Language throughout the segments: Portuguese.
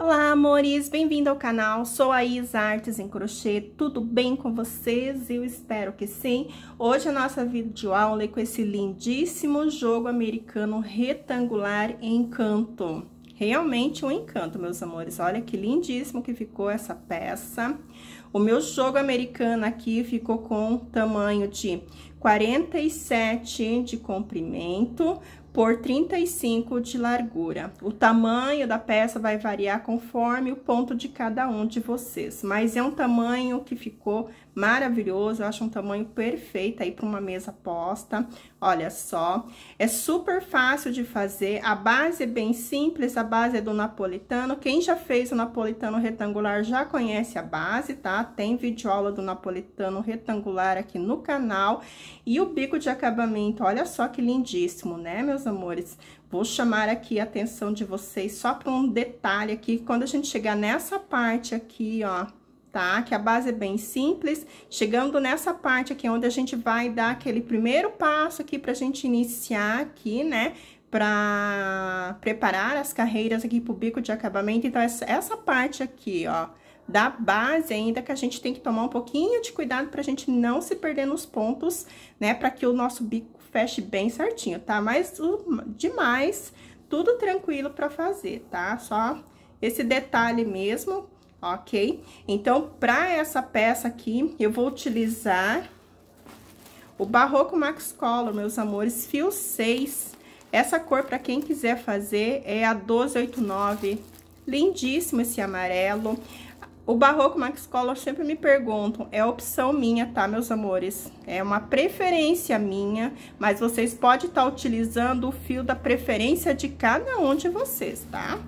Olá, amores! Bem-vindo ao canal, sou a Isa Artes em Crochê, tudo bem com vocês? Eu espero que sim! Hoje a nossa videoaula é com esse lindíssimo jogo americano retangular encanto. Realmente um encanto, meus amores, olha que lindíssimo que ficou essa peça. O meu jogo americano aqui ficou com tamanho de 47 de comprimento, por 35 de largura. O tamanho da peça vai variar conforme o ponto de cada um de vocês, mas é um tamanho que ficou maravilhoso, eu acho um tamanho perfeito aí para uma mesa posta, olha só. É super fácil de fazer, a base é bem simples, a base é do napolitano. Quem já fez o napolitano retangular já conhece a base, tá? Tem videoaula do napolitano retangular aqui no canal. E o bico de acabamento, olha só que lindíssimo, né, meus amores? Vou chamar aqui a atenção de vocês só para um detalhe aqui, quando a gente chegar nessa parte aqui, ó, tá? Que a base é bem simples. Chegando nessa parte aqui, onde a gente vai dar aquele primeiro passo aqui pra gente iniciar aqui, né? Pra preparar as carreiras aqui pro bico de acabamento. Então, essa parte aqui, ó, da base ainda, que a gente tem que tomar um pouquinho de cuidado pra gente não se perder nos pontos, né? Pra que o nosso bico feche bem certinho, tá? Mas, demais, tudo tranquilo pra fazer, tá? Só esse detalhe mesmo, ok? Então, para essa peça aqui, eu vou utilizar o Barroco Max Color, meus amores, fio 6. Essa cor, para quem quiser fazer, é a 1289. Lindíssimo esse amarelo. O Barroco Max Color sempre me perguntam, é opção minha, tá, meus amores? É uma preferência minha, mas vocês podem estar tá utilizando o fio da preferência de cada um de vocês, Tá?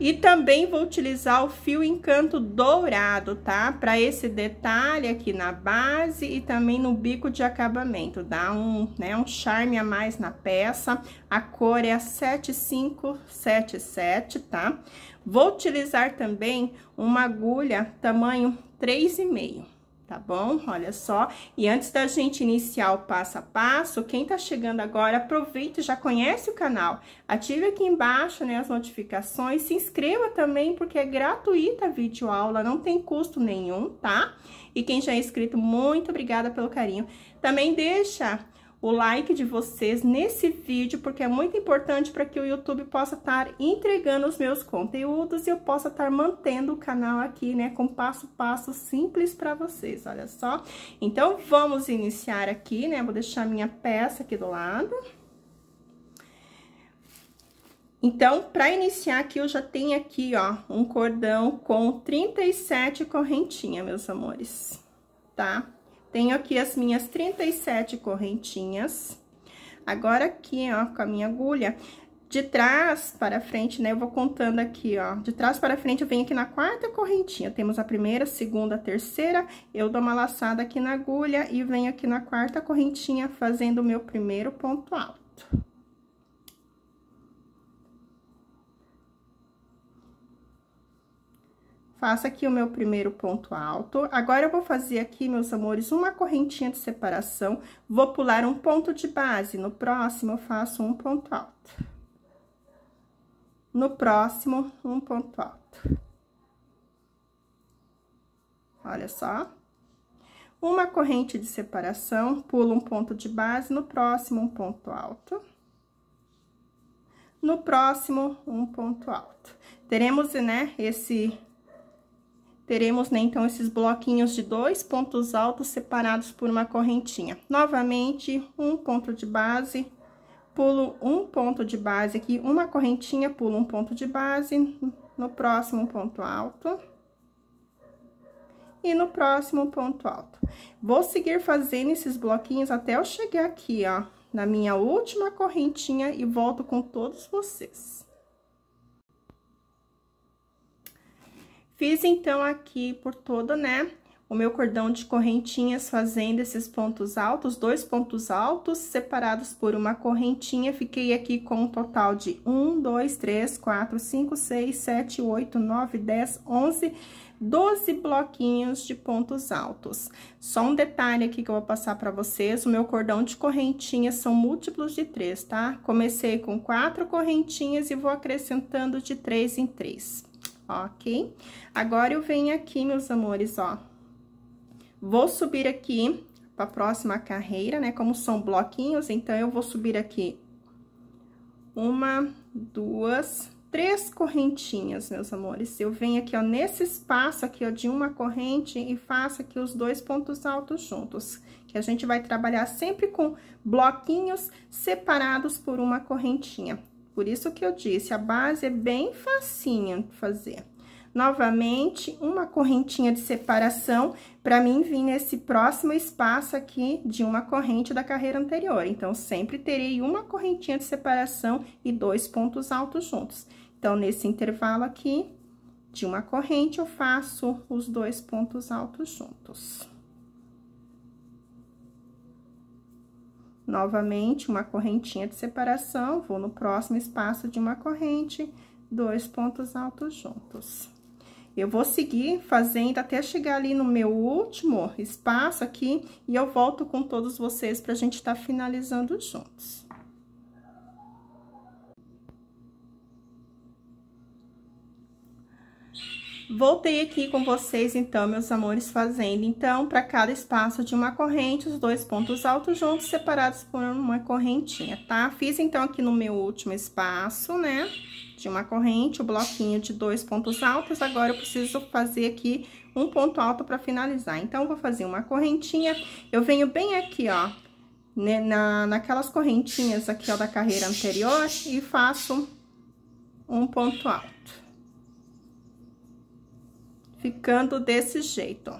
E também vou utilizar o fio encanto dourado, tá? Para esse detalhe aqui na base e também no bico de acabamento. Dá um, né, um charme a mais na peça. A cor é a 7577, tá? Vou utilizar também uma agulha tamanho 3,5 tá bom? Olha só. E antes da gente iniciar o passo a passo, quem tá chegando agora, aproveita, e já conhece o canal. Ative aqui embaixo, né, as notificações. Se inscreva também, porque é gratuita a videoaula, não tem custo nenhum, tá? E quem já é inscrito, muito obrigada pelo carinho. Também deixa o like de vocês nesse vídeo, porque é muito importante para que o YouTube possa estar entregando os meus conteúdos e eu possa estar mantendo o canal aqui, né, com passo a passo simples para vocês, olha só. Então, vamos iniciar aqui, né, vou deixar minha peça aqui do lado. Então, para iniciar aqui, eu já tenho aqui, ó, um cordão com 37 correntinha, meus amores, Tá? Tenho aqui as minhas 37 correntinhas. Agora, aqui, ó, com a minha agulha, de trás para frente, né, eu vou contando aqui, ó, de trás para frente, eu venho aqui na quarta correntinha, temos a primeira, segunda, terceira, eu dou uma laçada aqui na agulha e venho aqui na quarta correntinha fazendo o meu primeiro ponto alto. faço aqui o meu primeiro ponto alto. Agora, eu vou fazer aqui, meus amores, uma correntinha de separação. Vou pular um ponto de base. No próximo, eu faço um ponto alto. No próximo, um ponto alto. Olha só. Uma corrente de separação, pulo um ponto de base, no próximo, um ponto alto. No próximo, um ponto alto teremos, né, esse Teremos, né, então, esses bloquinhos de dois pontos altos separados por uma correntinha. Novamente, um ponto de base, pulo um ponto de base aqui, uma correntinha, pulo um ponto de base, no próximo ponto alto. E no próximo ponto alto. Vou seguir fazendo esses bloquinhos até eu chegar aqui, ó, na minha última correntinha e volto com todos vocês. Fiz então aqui por todo, né, o meu cordão de correntinhas fazendo esses pontos altos, dois pontos altos separados por uma correntinha. Fiquei aqui com um total de um, dois, três, quatro, cinco, seis, sete, oito, nove, dez, onze, doze bloquinhos de pontos altos. Só um detalhe aqui que eu vou passar para vocês, o meu cordão de correntinhas são múltiplos de três, tá? Comecei com quatro correntinhas e vou acrescentando de três em três ok? Agora eu venho aqui, meus amores, ó. Vou subir aqui para a próxima carreira, né? Como são bloquinhos, então eu vou subir aqui uma, duas, três correntinhas, meus amores. Eu venho aqui, ó, nesse espaço aqui, ó, de uma corrente e faço aqui os dois pontos altos juntos. Que a gente vai trabalhar sempre com bloquinhos separados por uma correntinha. Por isso que eu disse, a base é bem facinha de fazer. Novamente, uma correntinha de separação para mim vir nesse próximo espaço aqui de uma corrente da carreira anterior. Então, sempre terei uma correntinha de separação e dois pontos altos juntos. Então, nesse intervalo aqui de uma corrente, eu faço os dois pontos altos juntos. Novamente, uma correntinha de separação, vou no próximo espaço de uma corrente, dois pontos altos juntos. Eu vou seguir fazendo até chegar ali no meu último espaço aqui, e eu volto com todos vocês para a gente estar tá finalizando juntos. Voltei aqui com vocês, então, meus amores, fazendo, então, para cada espaço de uma corrente, os dois pontos altos juntos, separados por uma correntinha, tá? Fiz, então, aqui no meu último espaço, né, de uma corrente, o bloquinho de dois pontos altos, agora eu preciso fazer aqui um ponto alto para finalizar. Então, vou fazer uma correntinha, eu venho bem aqui, ó, né, na, naquelas correntinhas aqui, ó, da carreira anterior, e faço um ponto alto ficando desse jeito, ó.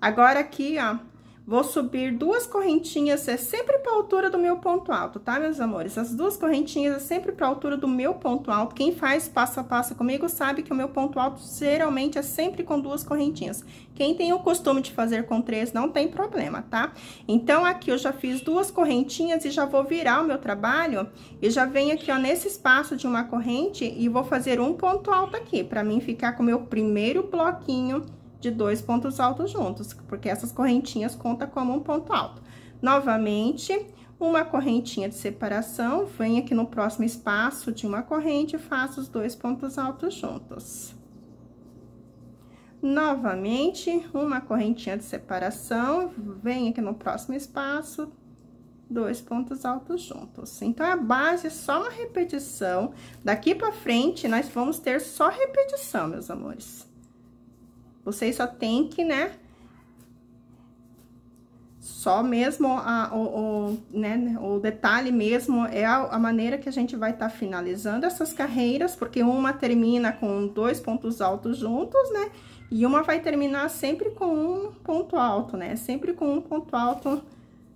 Agora aqui, ó, Vou subir duas correntinhas, é sempre para a altura do meu ponto alto, tá, meus amores? As duas correntinhas é sempre para a altura do meu ponto alto. Quem faz passo a passo comigo sabe que o meu ponto alto geralmente é sempre com duas correntinhas. Quem tem o costume de fazer com três, não tem problema, tá? Então, aqui eu já fiz duas correntinhas e já vou virar o meu trabalho e já venho aqui, ó, nesse espaço de uma corrente e vou fazer um ponto alto aqui, para mim ficar com o meu primeiro bloquinho de dois pontos altos juntos, porque essas correntinhas conta como um ponto alto. Novamente, uma correntinha de separação, vem aqui no próximo espaço de uma corrente e faço os dois pontos altos juntos. Novamente, uma correntinha de separação, vem aqui no próximo espaço, dois pontos altos juntos. Então, é a base é só uma repetição. Daqui pra frente, nós vamos ter só repetição, meus amores. Vocês só tem que, né? Só mesmo a, o, o, né, o detalhe mesmo é a, a maneira que a gente vai estar tá finalizando essas carreiras, porque uma termina com dois pontos altos juntos, né? E uma vai terminar sempre com um ponto alto, né? Sempre com um ponto alto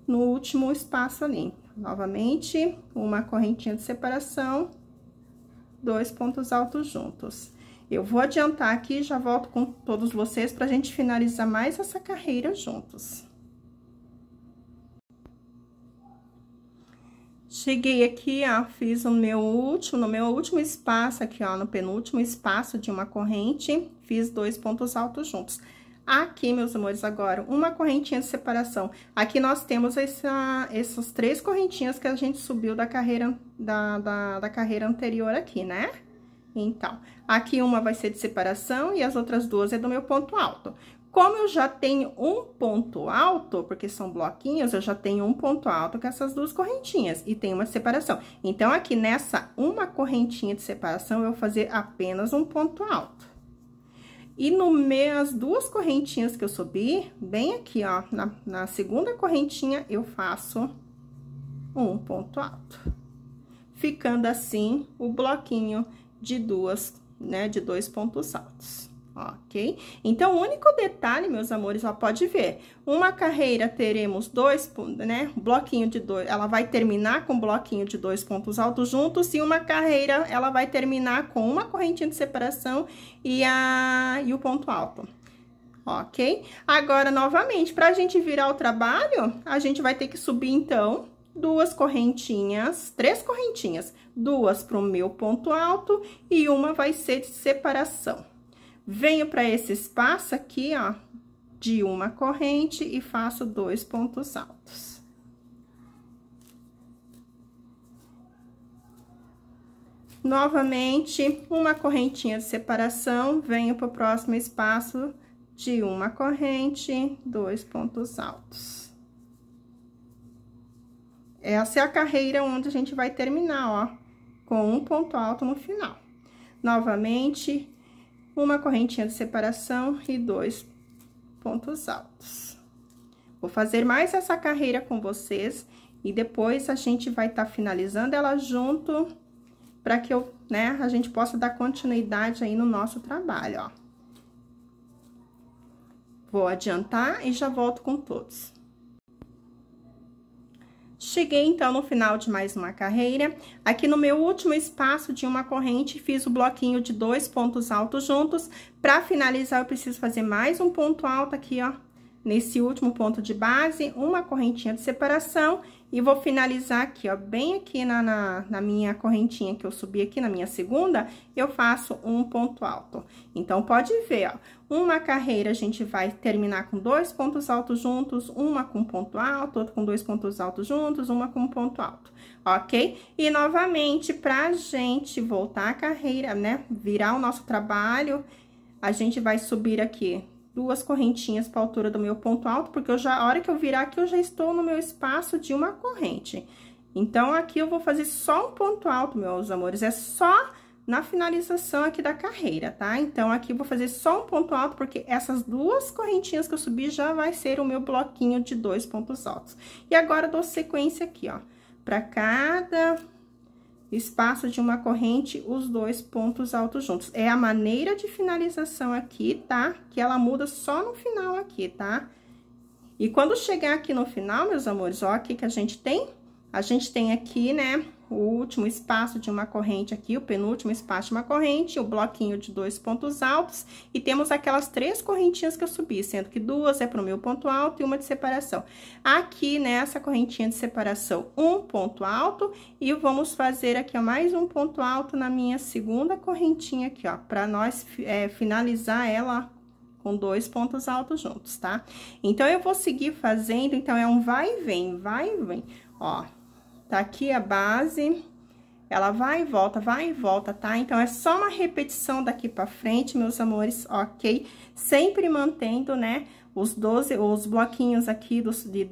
no último espaço ali. Novamente, uma correntinha de separação, dois pontos altos juntos. Eu vou adiantar aqui e já volto com todos vocês para a gente finalizar mais essa carreira juntos. Cheguei aqui, ó, fiz o meu último, no meu último espaço aqui, ó, no penúltimo espaço de uma corrente, fiz dois pontos altos juntos. Aqui, meus amores, agora, uma correntinha de separação. Aqui nós temos essa, essas três correntinhas que a gente subiu da carreira, da, da, da carreira anterior aqui, né? Então, aqui uma vai ser de separação e as outras duas é do meu ponto alto. Como eu já tenho um ponto alto, porque são bloquinhos, eu já tenho um ponto alto com essas duas correntinhas e tem uma separação. Então, aqui nessa uma correntinha de separação, eu vou fazer apenas um ponto alto. E no meio, as duas correntinhas que eu subi, bem aqui, ó, na, na segunda correntinha, eu faço um ponto alto. Ficando assim o bloquinho de duas, né, de dois pontos altos, ok? Então, o único detalhe, meus amores, ó, pode ver, uma carreira teremos dois, né, bloquinho de dois, ela vai terminar com bloquinho de dois pontos altos juntos, e uma carreira, ela vai terminar com uma correntinha de separação e, a, e o ponto alto, ok? Agora, novamente, para a gente virar o trabalho, a gente vai ter que subir, então, duas correntinhas, três correntinhas, duas para o meu ponto alto e uma vai ser de separação. Venho para esse espaço aqui, ó, de uma corrente e faço dois pontos altos. Novamente, uma correntinha de separação, venho para o próximo espaço de uma corrente, dois pontos altos. Essa é a carreira onde a gente vai terminar, ó, com um ponto alto no final. Novamente, uma correntinha de separação e dois pontos altos. Vou fazer mais essa carreira com vocês e depois a gente vai estar tá finalizando ela junto para que eu, né, a gente possa dar continuidade aí no nosso trabalho, ó. Vou adiantar e já volto com todos. Cheguei então no final de mais uma carreira. Aqui no meu último espaço de uma corrente, fiz o bloquinho de dois pontos altos juntos. Para finalizar, eu preciso fazer mais um ponto alto aqui, ó, nesse último ponto de base, uma correntinha de separação e vou finalizar aqui, ó, bem aqui na, na, na, minha correntinha que eu subi aqui, na minha segunda, eu faço um ponto alto. Então, pode ver, ó, uma carreira a gente vai terminar com dois pontos altos juntos, uma com ponto alto, outra com dois pontos altos juntos, uma com ponto alto, ok? E, novamente, pra gente voltar a carreira, né, virar o nosso trabalho, a gente vai subir aqui duas correntinhas para a altura do meu ponto alto, porque eu já, a hora que eu virar aqui, eu já estou no meu espaço de uma corrente. Então, aqui eu vou fazer só um ponto alto, meus amores, é só na finalização aqui da carreira, tá? Então, aqui eu vou fazer só um ponto alto, porque essas duas correntinhas que eu subi já vai ser o meu bloquinho de dois pontos altos. E agora, dou sequência aqui, ó, para cada espaço de uma corrente, os dois pontos altos juntos. É a maneira de finalização aqui, tá? Que ela muda só no final aqui, tá? E quando chegar aqui no final, meus amores, ó, aqui que a gente tem, a gente tem aqui, né, o último espaço de uma corrente aqui, o penúltimo espaço de uma corrente, o bloquinho de dois pontos altos, e temos aquelas três correntinhas que eu subi, sendo que duas é para o meu ponto alto e uma de separação. Aqui, nessa correntinha de separação, um ponto alto, e vamos fazer aqui, ó, mais um ponto alto na minha segunda correntinha aqui, ó, para nós é, finalizar ela, com dois pontos altos juntos, tá? Então, eu vou seguir fazendo, então, é um vai e vem, vai e vem, ó. Tá aqui a base, ela vai e volta, vai e volta, tá? Então, é só uma repetição daqui pra frente, meus amores, ok? Sempre mantendo, né, os 12, os bloquinhos aqui dos, de,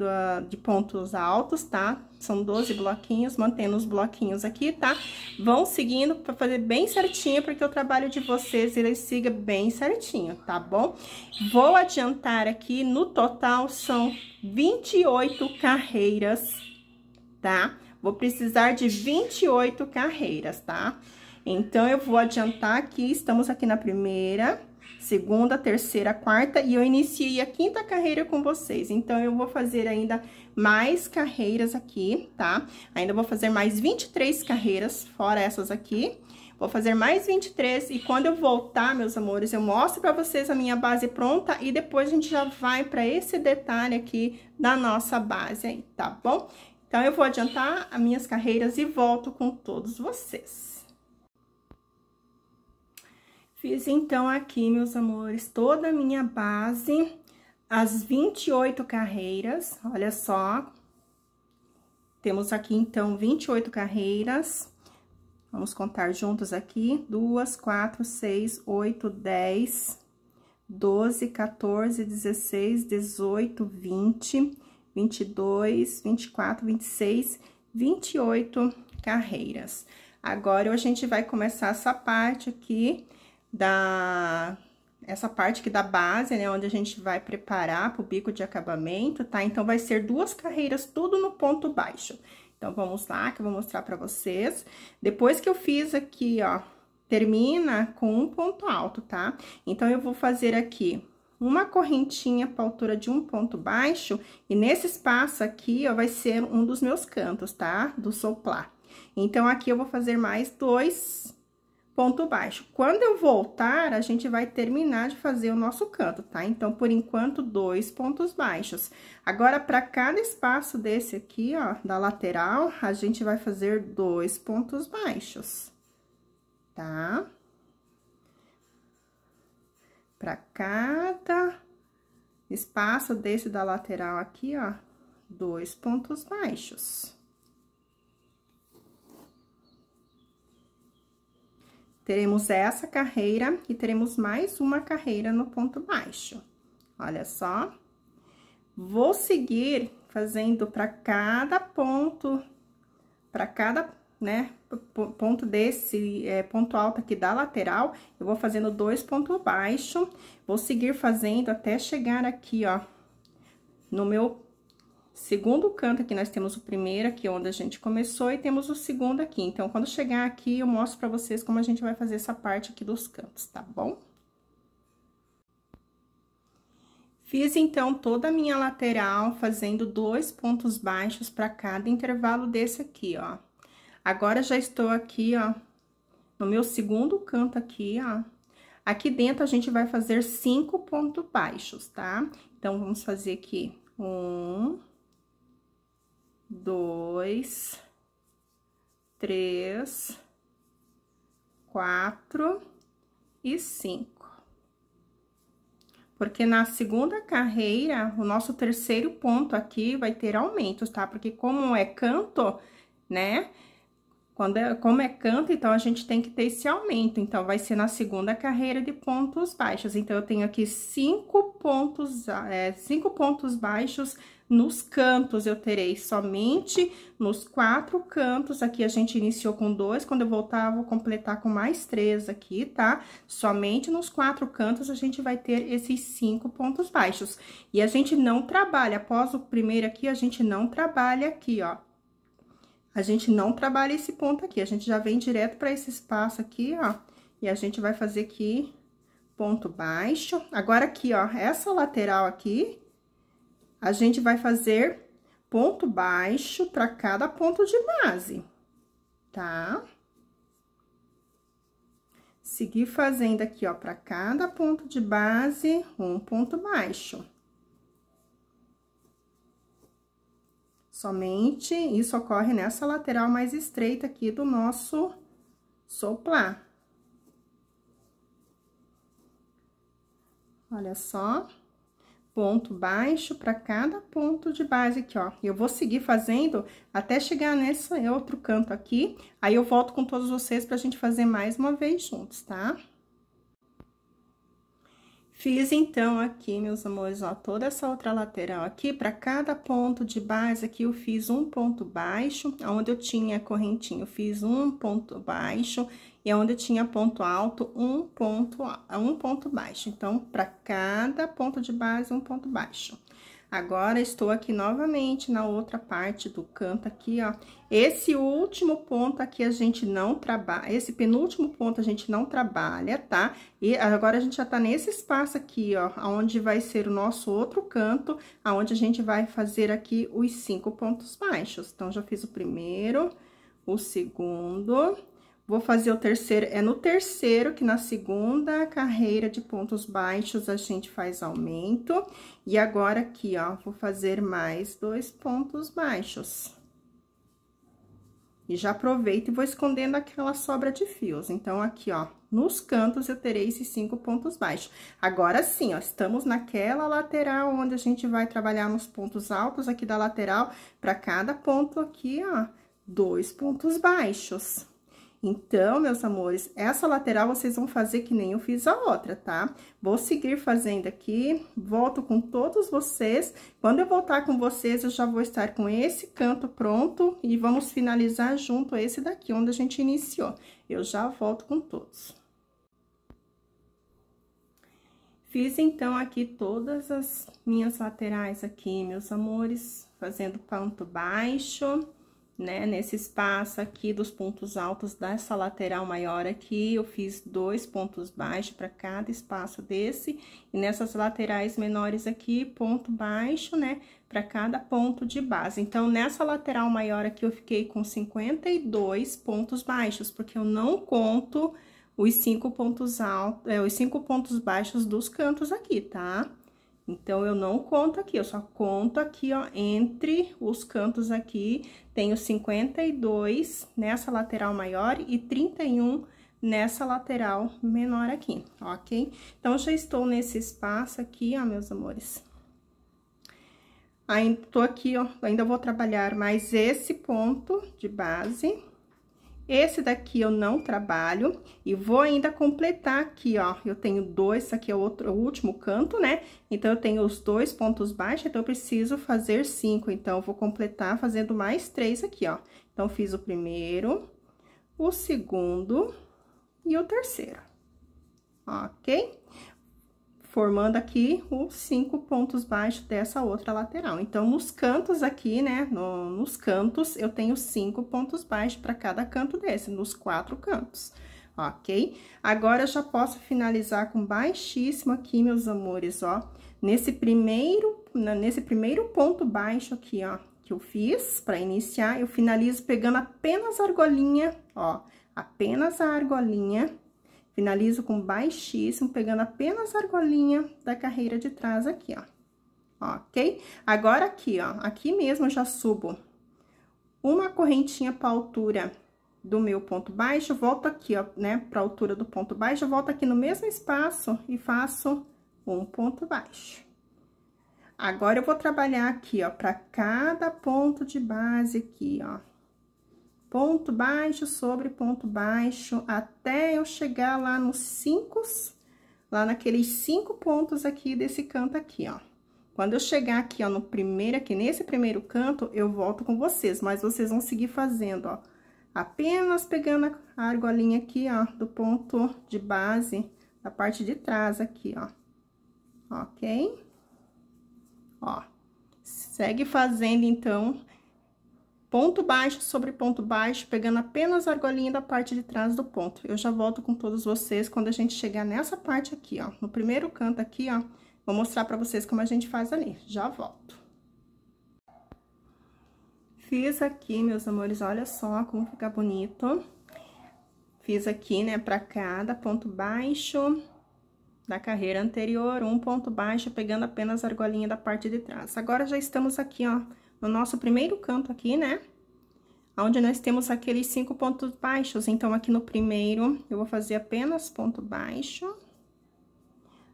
de pontos altos, tá? São 12 bloquinhos, mantendo os bloquinhos aqui, tá? Vão seguindo pra fazer bem certinho, porque o trabalho de vocês, ele siga bem certinho, tá bom? Vou adiantar aqui, no total, são 28 carreiras, Tá? vou precisar de 28 carreiras, tá? Então, eu vou adiantar aqui, estamos aqui na primeira, segunda, terceira, quarta, e eu iniciei a quinta carreira com vocês. Então, eu vou fazer ainda mais carreiras aqui, tá? Ainda vou fazer mais 23 carreiras, fora essas aqui. Vou fazer mais 23 e quando eu voltar, meus amores, eu mostro pra vocês a minha base pronta e depois a gente já vai pra esse detalhe aqui da nossa base aí, tá bom? Então, eu vou adiantar as minhas carreiras e volto com todos vocês. Fiz, então, aqui, meus amores, toda a minha base, as 28 carreiras, olha só. Temos aqui, então, 28 carreiras. Vamos contar juntos aqui. Duas, quatro, seis, oito, dez, doze, 14, dezesseis, dezoito, vinte, 22, 24, 26, 28 carreiras. Agora, a gente vai começar essa parte aqui da... Essa parte aqui da base, né, onde a gente vai preparar pro bico de acabamento, tá? Então, vai ser duas carreiras, tudo no ponto baixo. Então, vamos lá, que eu vou mostrar pra vocês. Depois que eu fiz aqui, ó, termina com um ponto alto, tá? Então, eu vou fazer aqui uma correntinha para altura de um ponto baixo, e nesse espaço aqui, ó, vai ser um dos meus cantos, tá? Do soplar. Então, aqui eu vou fazer mais dois ponto baixo. Quando eu voltar, a gente vai terminar de fazer o nosso canto, tá? Então, por enquanto, dois pontos baixos. Agora, para cada espaço desse aqui, ó, da lateral, a gente vai fazer dois pontos baixos, tá? Tá? para cada espaço desse da lateral aqui, ó, dois pontos baixos. Teremos essa carreira e teremos mais uma carreira no ponto baixo. Olha só. Vou seguir fazendo para cada ponto, para cada né, ponto desse, é, ponto alto aqui da lateral, eu vou fazendo dois pontos baixo, vou seguir fazendo até chegar aqui, ó, no meu segundo canto aqui, nós temos o primeiro aqui, onde a gente começou, e temos o segundo aqui. Então, quando chegar aqui, eu mostro pra vocês como a gente vai fazer essa parte aqui dos cantos, tá bom? Fiz, então, toda a minha lateral, fazendo dois pontos baixos para cada intervalo desse aqui, ó. Agora, já estou aqui, ó, no meu segundo canto aqui, ó. Aqui dentro, a gente vai fazer cinco pontos baixos, tá? Então, vamos fazer aqui um, dois, três, quatro e cinco. Porque na segunda carreira, o nosso terceiro ponto aqui vai ter aumentos, tá? Porque como é canto, né? Quando é, como é canto, então a gente tem que ter esse aumento. Então, vai ser na segunda carreira de pontos baixos. Então, eu tenho aqui cinco pontos, é, cinco pontos baixos nos cantos. Eu terei somente nos quatro cantos. Aqui a gente iniciou com dois. Quando eu voltar, eu vou completar com mais três aqui, tá? Somente nos quatro cantos a gente vai ter esses cinco pontos baixos. E a gente não trabalha, após o primeiro aqui, a gente não trabalha aqui, ó a gente não trabalha esse ponto aqui, a gente já vem direto para esse espaço aqui, ó. E a gente vai fazer aqui ponto baixo. Agora aqui, ó, essa lateral aqui, a gente vai fazer ponto baixo para cada ponto de base, tá? Seguir fazendo aqui, ó, para cada ponto de base, um ponto baixo. Somente isso ocorre nessa lateral mais estreita aqui do nosso soplar. Olha só. Ponto baixo para cada ponto de base aqui, ó. Eu vou seguir fazendo até chegar nesse outro canto aqui. Aí eu volto com todos vocês para a gente fazer mais uma vez juntos, tá? Tá? Fiz então aqui, meus amores, ó, toda essa outra lateral aqui, para cada ponto de base aqui, eu fiz um ponto baixo, onde eu tinha correntinha, eu fiz um ponto baixo, e onde eu tinha ponto alto, um ponto, um ponto baixo. Então, para cada ponto de base, um ponto baixo. Agora, estou aqui novamente na outra parte do canto aqui, ó. Esse último ponto aqui a gente não trabalha, esse penúltimo ponto a gente não trabalha, tá? E agora a gente já tá nesse espaço aqui, ó, onde vai ser o nosso outro canto, aonde a gente vai fazer aqui os cinco pontos baixos. Então, já fiz o primeiro, o segundo, Vou fazer o terceiro, é no terceiro que na segunda carreira de pontos baixos a gente faz aumento. E agora aqui, ó, vou fazer mais dois pontos baixos. E já aproveito e vou escondendo aquela sobra de fios. Então, aqui, ó, nos cantos eu terei esses cinco pontos baixos. Agora sim, ó, estamos naquela lateral onde a gente vai trabalhar nos pontos altos aqui da lateral. Para cada ponto aqui, ó, dois pontos baixos. Então, meus amores, essa lateral vocês vão fazer que nem eu fiz a outra, tá? Vou seguir fazendo aqui, volto com todos vocês. Quando eu voltar com vocês, eu já vou estar com esse canto pronto e vamos finalizar junto a esse daqui, onde a gente iniciou. Eu já volto com todos. Fiz, então, aqui todas as minhas laterais aqui, meus amores, fazendo ponto baixo né? Nesse espaço aqui dos pontos altos dessa lateral maior aqui, eu fiz dois pontos baixos para cada espaço desse. E nessas laterais menores aqui, ponto baixo, né? Para cada ponto de base. Então, nessa lateral maior aqui, eu fiquei com 52 pontos baixos, porque eu não conto os cinco pontos altos, é, eh, os cinco pontos baixos dos cantos aqui, tá? Então, eu não conto aqui, eu só conto aqui, ó, entre os cantos aqui, tenho 52 nessa lateral maior e 31 nessa lateral menor aqui, ok? Então, já estou nesse espaço aqui, ó, meus amores. Ainda tô aqui, ó, ainda vou trabalhar mais esse ponto de base, esse daqui eu não trabalho e vou ainda completar aqui, ó. Eu tenho dois, isso aqui é outro, o último canto, né? Então, eu tenho os dois pontos baixos, então, eu preciso fazer cinco. Então, eu vou completar fazendo mais três aqui, ó. Então, fiz o primeiro, o segundo e o terceiro, ok? formando aqui os cinco pontos baixos dessa outra lateral. Então, nos cantos aqui, né, no, nos cantos, eu tenho cinco pontos baixos para cada canto desse, nos quatro cantos, ok? Agora, eu já posso finalizar com baixíssimo aqui, meus amores, ó, nesse primeiro, nesse primeiro ponto baixo aqui, ó, que eu fiz para iniciar, eu finalizo pegando apenas a argolinha, ó, apenas a argolinha Finalizo com baixíssimo, pegando apenas a argolinha da carreira de trás aqui, ó. Ok? Agora aqui, ó, aqui mesmo eu já subo uma correntinha para altura do meu ponto baixo, volto aqui, ó, né, para altura do ponto baixo, volto aqui no mesmo espaço e faço um ponto baixo. Agora, eu vou trabalhar aqui, ó, para cada ponto de base aqui, ó, ponto baixo sobre ponto baixo, até eu chegar lá nos cinco, lá naqueles cinco pontos aqui desse canto aqui, ó. Quando eu chegar aqui, ó, no primeiro, aqui nesse primeiro canto, eu volto com vocês, mas vocês vão seguir fazendo, ó. Apenas pegando a argolinha aqui, ó, do ponto de base, da parte de trás aqui, ó. Ok? Ó. Segue fazendo, então, ponto baixo sobre ponto baixo, pegando apenas a argolinha da parte de trás do ponto. Eu já volto com todos vocês quando a gente chegar nessa parte aqui, ó, no primeiro canto aqui, ó, vou mostrar pra vocês como a gente faz ali, já volto. Fiz aqui, meus amores, olha só como fica bonito. Fiz aqui, né, pra cada ponto baixo da carreira anterior, um ponto baixo, pegando apenas a argolinha da parte de trás. Agora, já estamos aqui, ó, no nosso primeiro canto aqui, né? Onde nós temos aqueles cinco pontos baixos. Então, aqui no primeiro, eu vou fazer apenas ponto baixo.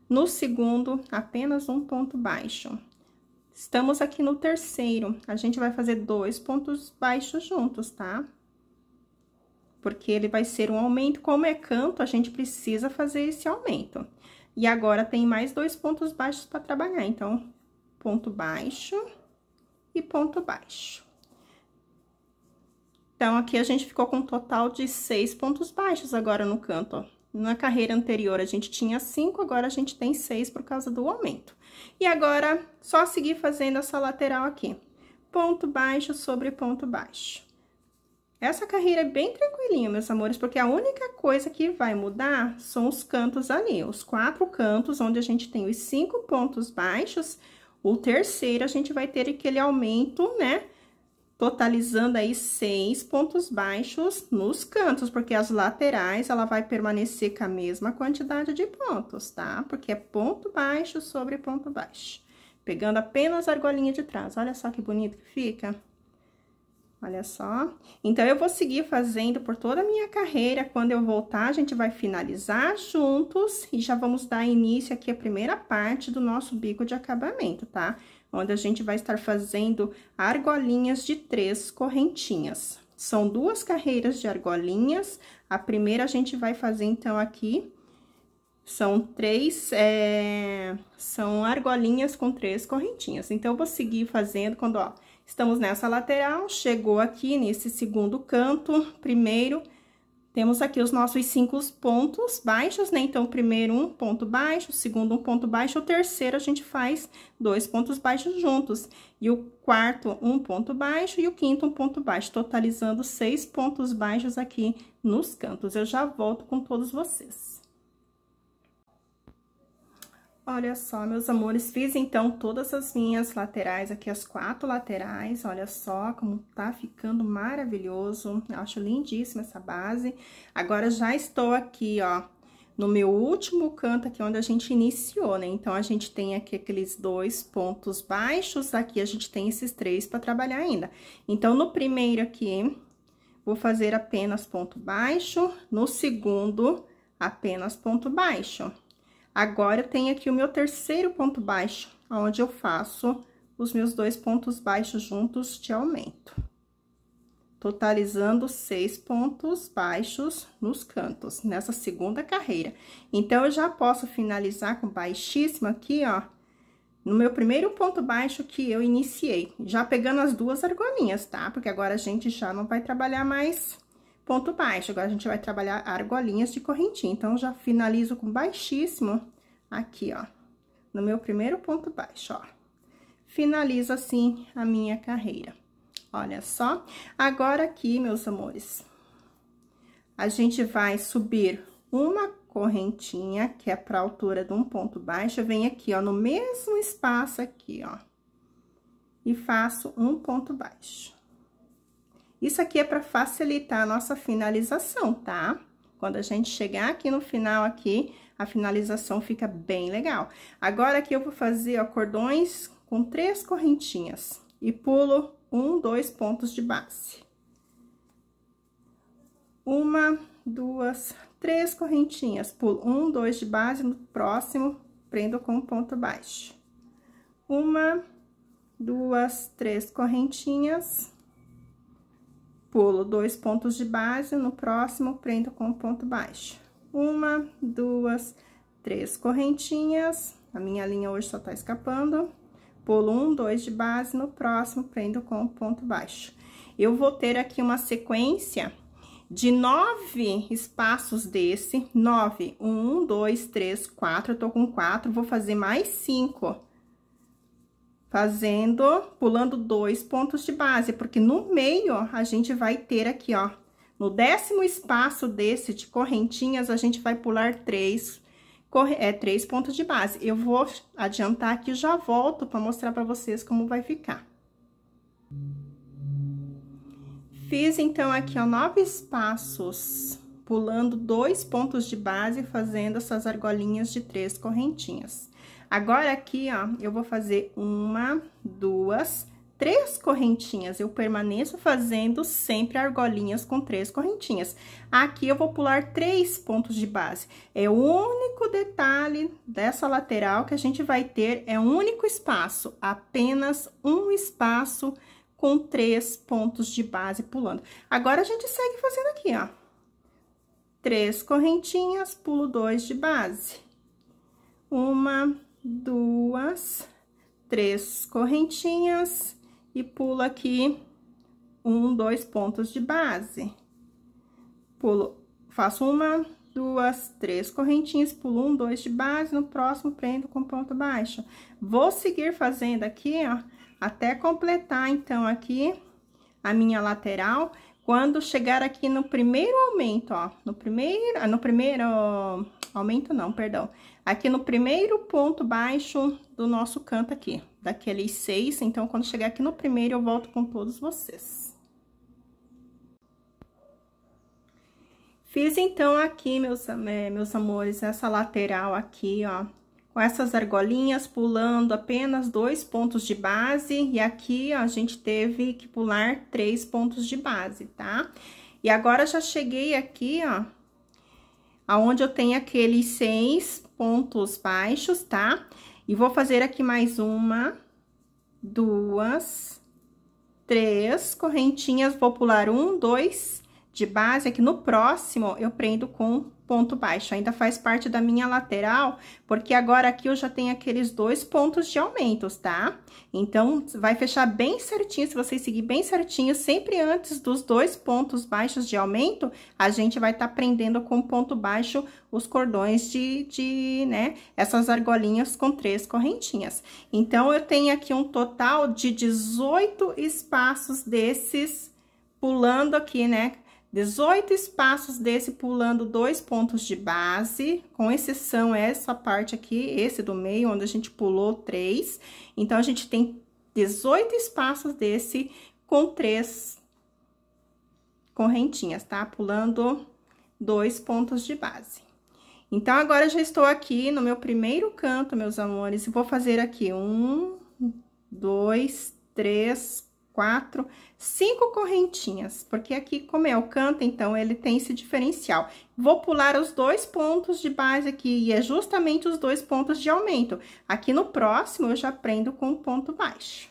No segundo, apenas um ponto baixo. Estamos aqui no terceiro, a gente vai fazer dois pontos baixos juntos, tá? Porque ele vai ser um aumento, como é canto, a gente precisa fazer esse aumento. E agora, tem mais dois pontos baixos para trabalhar, então, ponto baixo e ponto baixo. Então, aqui a gente ficou com um total de seis pontos baixos agora no canto, ó. Na carreira anterior a gente tinha cinco, agora a gente tem seis por causa do aumento. E agora, só seguir fazendo essa lateral aqui. Ponto baixo sobre ponto baixo. Essa carreira é bem tranquilinha, meus amores, porque a única coisa que vai mudar são os cantos ali, os quatro cantos, onde a gente tem os cinco pontos baixos, o terceiro, a gente vai ter aquele aumento, né? Totalizando aí seis pontos baixos nos cantos, porque as laterais, ela vai permanecer com a mesma quantidade de pontos, tá? Porque é ponto baixo sobre ponto baixo. Pegando apenas a argolinha de trás. Olha só que bonito que fica. Fica. Olha só. Então, eu vou seguir fazendo por toda a minha carreira. Quando eu voltar, a gente vai finalizar juntos e já vamos dar início aqui a primeira parte do nosso bico de acabamento, tá? Onde a gente vai estar fazendo argolinhas de três correntinhas. São duas carreiras de argolinhas. A primeira a gente vai fazer, então, aqui... São três, é... são argolinhas com três correntinhas. Então, eu vou seguir fazendo quando, ó Estamos nessa lateral, chegou aqui nesse segundo canto, primeiro, temos aqui os nossos cinco pontos baixos, né? Então, primeiro um ponto baixo, segundo um ponto baixo, o terceiro a gente faz dois pontos baixos juntos. E o quarto, um ponto baixo, e o quinto, um ponto baixo, totalizando seis pontos baixos aqui nos cantos. Eu já volto com todos vocês. Olha só, meus amores, fiz então todas as minhas laterais aqui, as quatro laterais, olha só como tá ficando maravilhoso, eu acho lindíssima essa base. Agora, já estou aqui, ó, no meu último canto aqui, onde a gente iniciou, né? Então, a gente tem aqui aqueles dois pontos baixos, aqui a gente tem esses três para trabalhar ainda. Então, no primeiro aqui, vou fazer apenas ponto baixo, no segundo, apenas ponto baixo. Agora, eu tenho aqui o meu terceiro ponto baixo, onde eu faço os meus dois pontos baixos juntos de aumento. Totalizando seis pontos baixos nos cantos, nessa segunda carreira. Então, eu já posso finalizar com baixíssima aqui, ó, no meu primeiro ponto baixo que eu iniciei. Já pegando as duas argolinhas, tá? Porque agora a gente já não vai trabalhar mais ponto baixo. Agora, a gente vai trabalhar argolinhas de correntinha. Então, já finalizo com baixíssimo aqui, ó, no meu primeiro ponto baixo, ó. Finalizo assim a minha carreira. Olha só. Agora, aqui, meus amores, a gente vai subir uma correntinha, que é pra altura de um ponto baixo. Vem aqui, ó, no mesmo espaço aqui, ó. E faço um ponto baixo. Isso aqui é para facilitar a nossa finalização, tá? Quando a gente chegar aqui no final aqui, a finalização fica bem legal. Agora aqui eu vou fazer, ó, cordões com três correntinhas e pulo um, dois pontos de base. Uma, duas, três correntinhas, pulo um, dois de base, no próximo prendo com um ponto baixo. Uma, duas, três correntinhas pulo dois pontos de base, no próximo, prendo com ponto baixo. Uma, duas, três correntinhas, a minha linha hoje só tá escapando. Pulo um, dois de base, no próximo, prendo com ponto baixo. Eu vou ter aqui uma sequência de nove espaços desse, nove, um, dois, três, quatro, eu tô com quatro, vou fazer mais cinco. Cinco fazendo, pulando dois pontos de base, porque no meio, a gente vai ter aqui, ó, no décimo espaço desse de correntinhas, a gente vai pular três, é, três pontos de base. Eu vou adiantar aqui, já volto para mostrar para vocês como vai ficar. Fiz, então, aqui, ó, nove espaços, pulando dois pontos de base, fazendo essas argolinhas de três correntinhas. Agora, aqui, ó, eu vou fazer uma, duas, três correntinhas. Eu permaneço fazendo sempre argolinhas com três correntinhas. Aqui, eu vou pular três pontos de base. É o único detalhe dessa lateral que a gente vai ter, é um único espaço, apenas um espaço com três pontos de base pulando. Agora, a gente segue fazendo aqui, ó. Três correntinhas, pulo dois de base. Uma, duas, três correntinhas e pulo aqui um, dois pontos de base. Pulo, faço uma, duas, três correntinhas, pulo um, dois de base, no próximo prendo com ponto baixo. Vou seguir fazendo aqui, ó, até completar, então, aqui a minha lateral quando chegar aqui no primeiro aumento, ó, no primeiro, ah, no primeiro aumento não, perdão, aqui no primeiro ponto baixo do nosso canto aqui, daqueles seis, então quando chegar aqui no primeiro eu volto com todos vocês. Fiz então aqui, meus, eh, meus amores, essa lateral aqui, ó, com essas argolinhas, pulando apenas dois pontos de base, e aqui ó, a gente teve que pular três pontos de base, tá? E agora, já cheguei aqui, ó, aonde eu tenho aqueles seis pontos baixos, tá? E vou fazer aqui mais uma, duas, três correntinhas, vou pular um, dois de base, aqui no próximo eu prendo com ponto baixo. Ainda faz parte da minha lateral, porque agora aqui eu já tenho aqueles dois pontos de aumentos, tá? Então, vai fechar bem certinho, se você seguir bem certinho, sempre antes dos dois pontos baixos de aumento, a gente vai estar tá prendendo com ponto baixo os cordões de, de, né, essas argolinhas com três correntinhas. Então, eu tenho aqui um total de 18 espaços desses, pulando aqui, né, 18 espaços desse pulando dois pontos de base, com exceção essa parte aqui, esse do meio, onde a gente pulou três. Então, a gente tem 18 espaços desse com três correntinhas, tá? Pulando dois pontos de base. Então, agora já estou aqui no meu primeiro canto, meus amores, e vou fazer aqui um, dois, três, quatro, cinco correntinhas, porque aqui, como é o canto, então, ele tem esse diferencial. Vou pular os dois pontos de base aqui, e é justamente os dois pontos de aumento. Aqui no próximo, eu já prendo com um ponto baixo.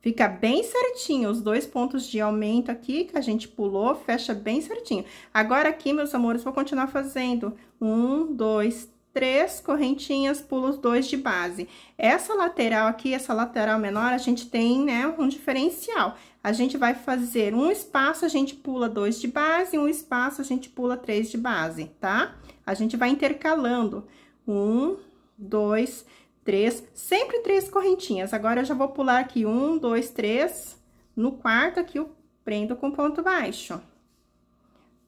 Fica bem certinho os dois pontos de aumento aqui que a gente pulou, fecha bem certinho. Agora aqui, meus amores, vou continuar fazendo um, dois, três correntinhas, pulo os dois de base. Essa lateral aqui, essa lateral menor, a gente tem, né, um diferencial. A gente vai fazer um espaço, a gente pula dois de base, um espaço, a gente pula três de base, tá? A gente vai intercalando. Um, dois, três, sempre três correntinhas. Agora, eu já vou pular aqui um, dois, três, no quarto aqui eu prendo com ponto baixo.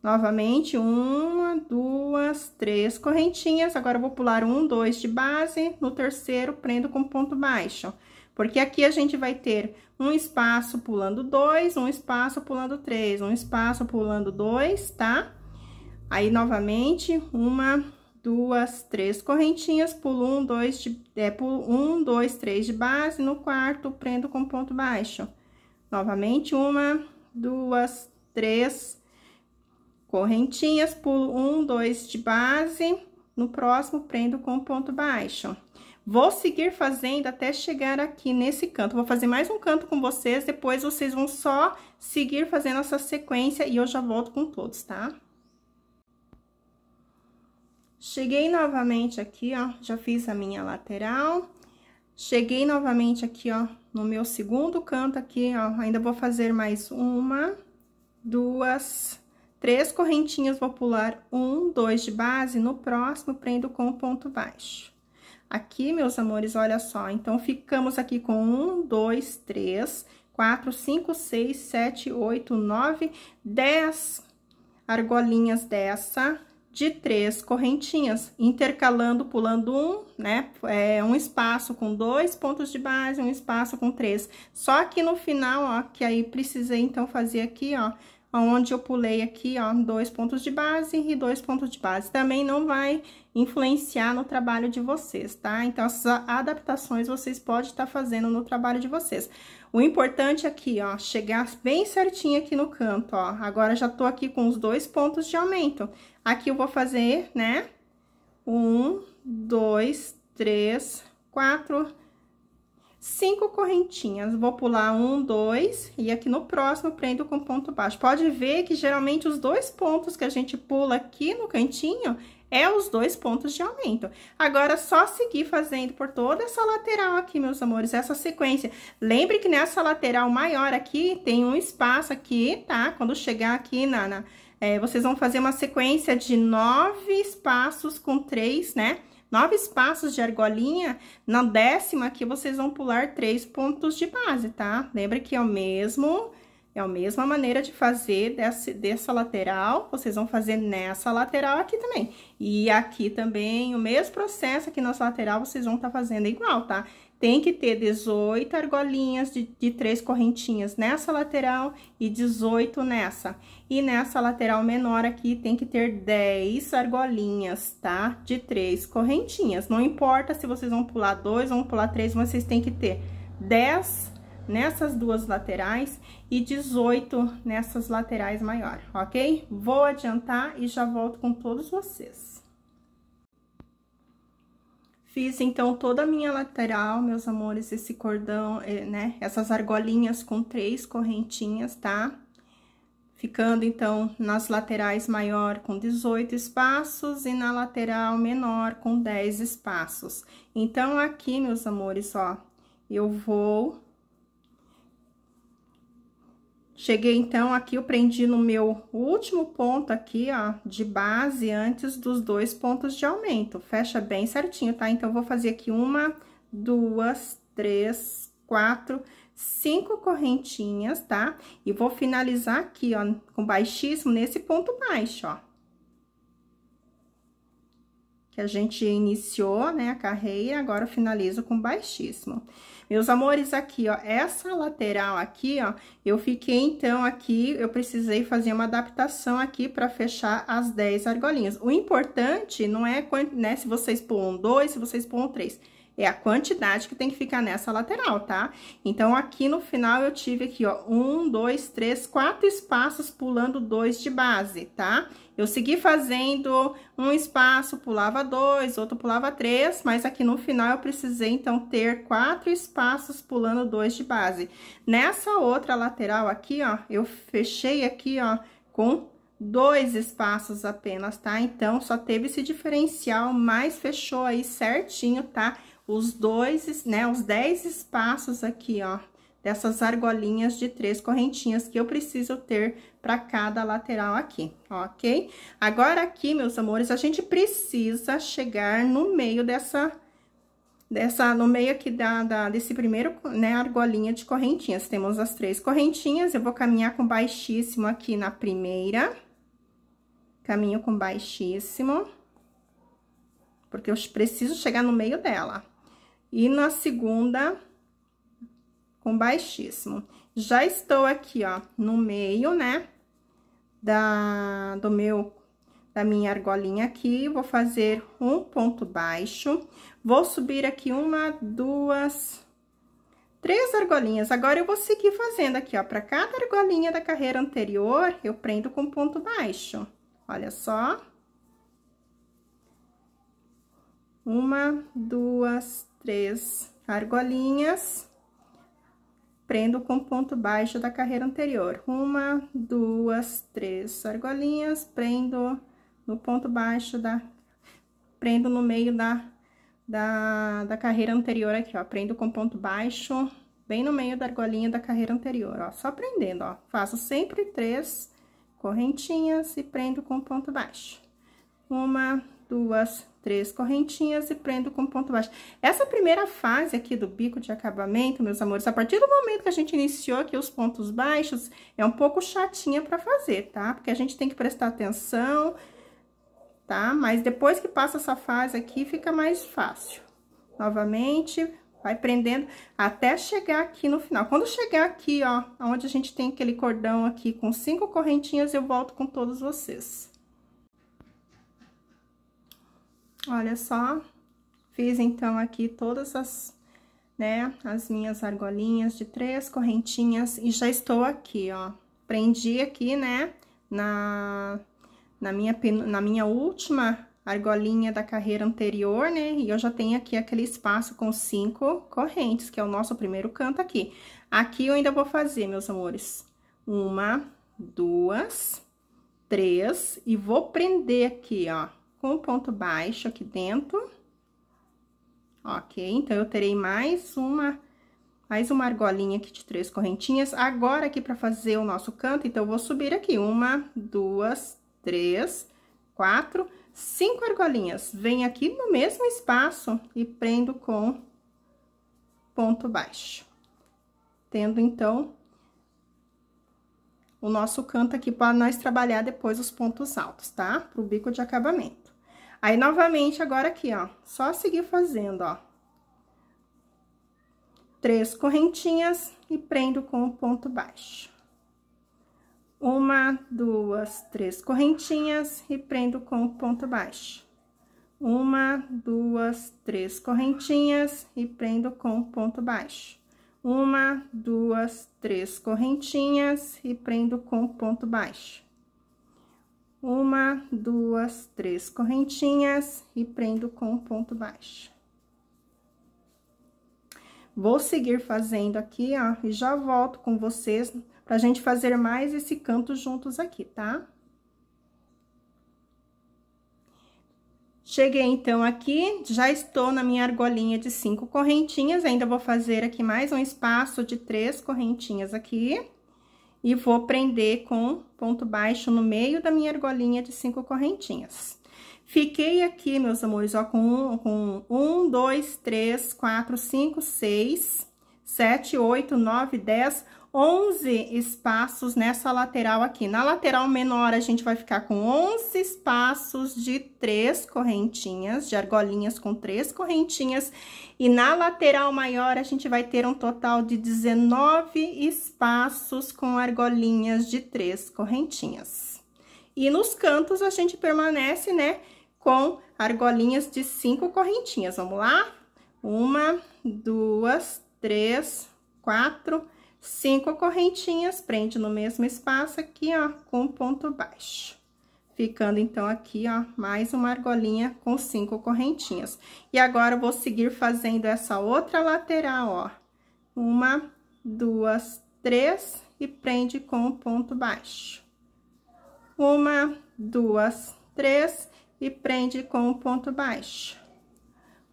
Novamente, uma, duas, três correntinhas. Agora, eu vou pular um, dois de base. No terceiro, prendo com ponto baixo. Porque aqui a gente vai ter um espaço pulando dois, um espaço pulando três, um espaço pulando dois, tá? Aí, novamente, uma, duas, três correntinhas, pulo um, dois, de, é, pulo um, dois, três de base. No quarto, prendo com ponto baixo. Novamente, uma, duas, três correntinhas, pulo um, dois de base, no próximo prendo com ponto baixo. Vou seguir fazendo até chegar aqui nesse canto. Vou fazer mais um canto com vocês, depois vocês vão só seguir fazendo essa sequência e eu já volto com todos, tá? Cheguei novamente aqui, ó, já fiz a minha lateral. Cheguei novamente aqui, ó, no meu segundo canto aqui, ó, ainda vou fazer mais uma, duas, Três correntinhas, vou pular um, dois de base, no próximo prendo com ponto baixo. Aqui, meus amores, olha só, então, ficamos aqui com um, dois, três, quatro, cinco, seis, sete, oito, nove, dez argolinhas dessa de três correntinhas, intercalando, pulando um, né? É, um espaço com dois pontos de base, um espaço com três. Só que no final, ó, que aí precisei, então, fazer aqui, ó, onde eu pulei aqui, ó, dois pontos de base e dois pontos de base. Também não vai influenciar no trabalho de vocês, tá? Então, essas adaptações vocês podem estar tá fazendo no trabalho de vocês. O importante aqui, ó, chegar bem certinho aqui no canto, ó. Agora, já tô aqui com os dois pontos de aumento. Aqui eu vou fazer, né, um, dois, três, quatro, cinco correntinhas, vou pular um, dois, e aqui no próximo prendo com ponto baixo. Pode ver que geralmente os dois pontos que a gente pula aqui no cantinho é os dois pontos de aumento. Agora, só seguir fazendo por toda essa lateral aqui, meus amores, essa sequência. Lembre que nessa lateral maior aqui, tem um espaço aqui, tá? Quando chegar aqui na... na é, vocês vão fazer uma sequência de nove espaços com três, né? Nove espaços de argolinha, na décima aqui vocês vão pular três pontos de base, tá? Lembra que é o mesmo, é a mesma maneira de fazer dessa, dessa lateral, vocês vão fazer nessa lateral aqui também. E aqui também, o mesmo processo aqui nessa lateral, vocês vão estar tá fazendo igual, tá? tem que ter 18 argolinhas de, de três correntinhas nessa lateral e 18 nessa. E nessa lateral menor aqui tem que ter 10 argolinhas, tá? De três correntinhas. Não importa se vocês vão pular dois, vão pular três, vocês têm que ter 10 nessas duas laterais e 18 nessas laterais maior, ok? Vou adiantar e já volto com todos vocês. Fiz então toda a minha lateral, meus amores, esse cordão, eh, né? Essas argolinhas com três correntinhas, tá? Ficando então nas laterais maior com 18 espaços e na lateral menor com 10 espaços. Então aqui, meus amores, ó, eu vou Cheguei, então, aqui, eu prendi no meu último ponto aqui, ó, de base, antes dos dois pontos de aumento. Fecha bem certinho, tá? Então, vou fazer aqui uma, duas, três, quatro, cinco correntinhas, tá? E vou finalizar aqui, ó, com baixíssimo, nesse ponto baixo, ó. Que a gente iniciou, né, a carreira, agora eu finalizo com Baixíssimo. Meus amores, aqui, ó, essa lateral aqui, ó, eu fiquei, então, aqui, eu precisei fazer uma adaptação aqui para fechar as 10 argolinhas. O importante não é, né, se vocês pulam dois, se vocês pulam três. É a quantidade que tem que ficar nessa lateral, tá? Então, aqui no final, eu tive aqui, ó, um, dois, três, quatro espaços pulando dois de base, tá? Eu segui fazendo um espaço, pulava dois, outro pulava três, mas aqui no final eu precisei, então, ter quatro espaços pulando dois de base. Nessa outra lateral aqui, ó, eu fechei aqui, ó, com dois espaços apenas, tá? Então, só teve esse diferencial, mas fechou aí certinho, tá? Os dois, né, os dez espaços aqui, ó, dessas argolinhas de três correntinhas que eu preciso ter para cada lateral aqui, ok? Agora aqui, meus amores, a gente precisa chegar no meio dessa dessa no meio aqui da, da, desse primeiro né argolinha de correntinhas temos as três correntinhas eu vou caminhar com baixíssimo aqui na primeira caminho com baixíssimo porque eu preciso chegar no meio dela e na segunda com baixíssimo. Já estou aqui, ó, no meio, né, da, do meu, da minha argolinha aqui, vou fazer um ponto baixo, vou subir aqui uma, duas, três argolinhas. Agora, eu vou seguir fazendo aqui, ó, para cada argolinha da carreira anterior, eu prendo com ponto baixo. Olha só. Uma, duas, três argolinhas prendo com ponto baixo da carreira anterior. Uma, duas, três argolinhas, prendo no ponto baixo da... Prendo no meio da, da, da carreira anterior aqui, ó. Prendo com ponto baixo, bem no meio da argolinha da carreira anterior, ó. Só prendendo, ó. Faço sempre três correntinhas e prendo com ponto baixo. Uma, duas, três correntinhas e prendo com ponto baixo. Essa primeira fase aqui do bico de acabamento, meus amores, a partir do momento que a gente iniciou aqui os pontos baixos, é um pouco chatinha para fazer, tá? Porque a gente tem que prestar atenção, tá? Mas depois que passa essa fase aqui, fica mais fácil. Novamente, vai prendendo até chegar aqui no final. Quando chegar aqui, ó, onde a gente tem aquele cordão aqui com cinco correntinhas, eu volto com todos vocês. Olha só, fiz então aqui todas as, né, as minhas argolinhas de três correntinhas e já estou aqui, ó. Prendi aqui, né, na, na, minha, na minha última argolinha da carreira anterior, né? E eu já tenho aqui aquele espaço com cinco correntes, que é o nosso primeiro canto aqui. Aqui eu ainda vou fazer, meus amores, uma, duas, três, e vou prender aqui, ó com ponto baixo aqui dentro. Ok, então, eu terei mais uma, mais uma argolinha aqui de três correntinhas. Agora, aqui, para fazer o nosso canto, então, eu vou subir aqui uma, duas, três, quatro, cinco argolinhas. Venho aqui no mesmo espaço e prendo com ponto baixo. Tendo, então, o nosso canto aqui para nós trabalhar depois os pontos altos, tá? Pro bico de acabamento. Aí, novamente, agora aqui, ó, só seguir fazendo, ó. Três correntinhas e prendo com o ponto baixo. Uma, duas, três correntinhas e prendo com o ponto baixo. Uma, duas, três correntinhas e prendo com o ponto baixo. Uma, duas, três correntinhas e prendo com o ponto baixo uma, duas, três correntinhas e prendo com um ponto baixo. Vou seguir fazendo aqui, ó, e já volto com vocês pra gente fazer mais esse canto juntos aqui, tá? Cheguei, então, aqui, já estou na minha argolinha de cinco correntinhas, ainda vou fazer aqui mais um espaço de três correntinhas aqui e vou prender com ponto baixo no meio da minha argolinha de cinco correntinhas. Fiquei aqui, meus amores, ó, com um, com um, dois, três, quatro, cinco, seis, sete, oito, nove, dez, 11 espaços nessa lateral aqui. Na lateral menor, a gente vai ficar com 11 espaços de três correntinhas, de argolinhas com três correntinhas. E na lateral maior, a gente vai ter um total de 19 espaços com argolinhas de três correntinhas. E nos cantos, a gente permanece, né, com argolinhas de cinco correntinhas. Vamos lá? Uma, duas, três, quatro Cinco correntinhas, prende no mesmo espaço aqui, ó, com ponto baixo. Ficando, então, aqui, ó, mais uma argolinha com cinco correntinhas. E agora, eu vou seguir fazendo essa outra lateral, ó. Uma, duas, três, e prende com ponto baixo. Uma, duas, três, e prende com ponto baixo.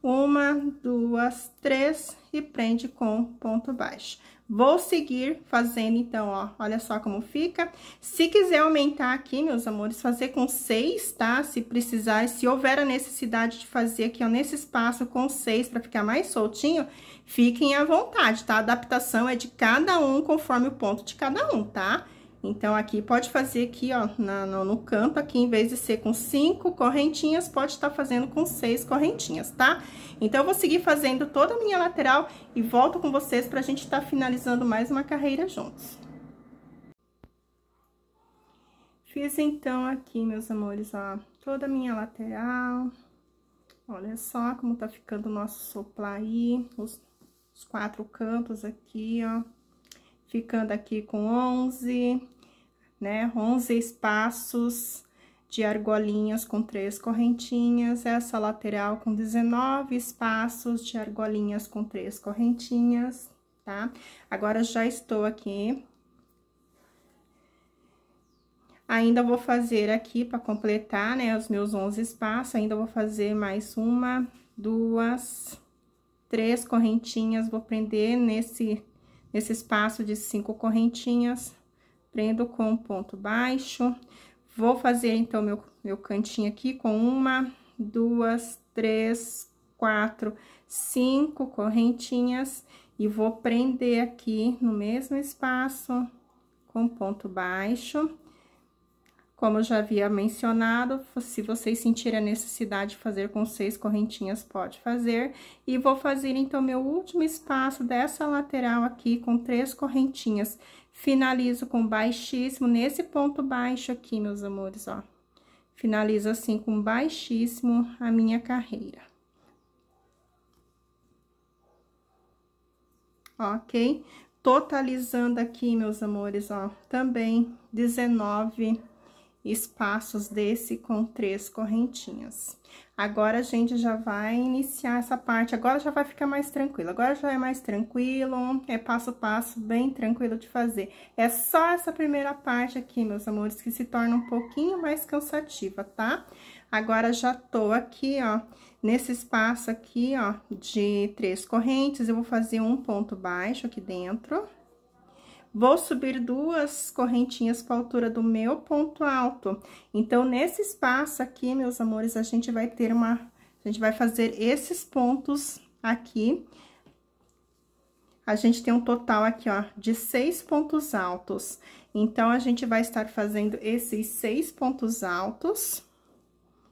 Uma, duas, três, e prende com ponto baixo. Vou seguir fazendo, então, ó, olha só como fica. Se quiser aumentar aqui, meus amores, fazer com seis, tá? Se precisar, se houver a necessidade de fazer aqui, ó, nesse espaço com seis, pra ficar mais soltinho, fiquem à vontade, tá? A adaptação é de cada um, conforme o ponto de cada um, tá? Tá? Então, aqui pode fazer aqui, ó, na, no, no, canto aqui, em vez de ser com cinco correntinhas, pode estar tá fazendo com seis correntinhas, tá? Então, eu vou seguir fazendo toda a minha lateral e volto com vocês pra gente estar tá finalizando mais uma carreira juntos. Fiz, então, aqui, meus amores, ó, toda a minha lateral. Olha só como tá ficando o nosso soplar aí, os, os quatro cantos aqui, ó ficando aqui com 11, né? 11 espaços de argolinhas com três correntinhas, essa lateral com 19 espaços de argolinhas com três correntinhas, tá? Agora, já estou aqui. Ainda vou fazer aqui para completar, né, os meus 11 espaços, ainda vou fazer mais uma, duas, três correntinhas, vou prender nesse, nesse espaço de cinco correntinhas, prendo com um ponto baixo. Vou fazer, então, meu, meu cantinho aqui com uma, duas, três, quatro, cinco correntinhas. E vou prender aqui no mesmo espaço com ponto baixo. Como eu já havia mencionado, se vocês sentirem a necessidade de fazer com seis correntinhas, pode fazer. E vou fazer, então, meu último espaço dessa lateral aqui com três correntinhas. Finalizo com baixíssimo, nesse ponto baixo aqui, meus amores, ó. Finalizo assim com baixíssimo a minha carreira. Ok? Totalizando aqui, meus amores, ó, também 19 espaços desse com três correntinhas. Agora a gente já vai iniciar essa parte, agora já vai ficar mais tranquilo, agora já é mais tranquilo, é passo a passo, bem tranquilo de fazer. É só essa primeira parte aqui, meus amores, que se torna um pouquinho mais cansativa, tá? Agora já tô aqui, ó, nesse espaço aqui, ó, de três correntes, eu vou fazer um ponto baixo aqui dentro vou subir duas correntinhas com a altura do meu ponto alto. Então, nesse espaço aqui, meus amores, a gente vai ter uma... A gente vai fazer esses pontos aqui. A gente tem um total aqui, ó, de seis pontos altos. Então, a gente vai estar fazendo esses seis pontos altos.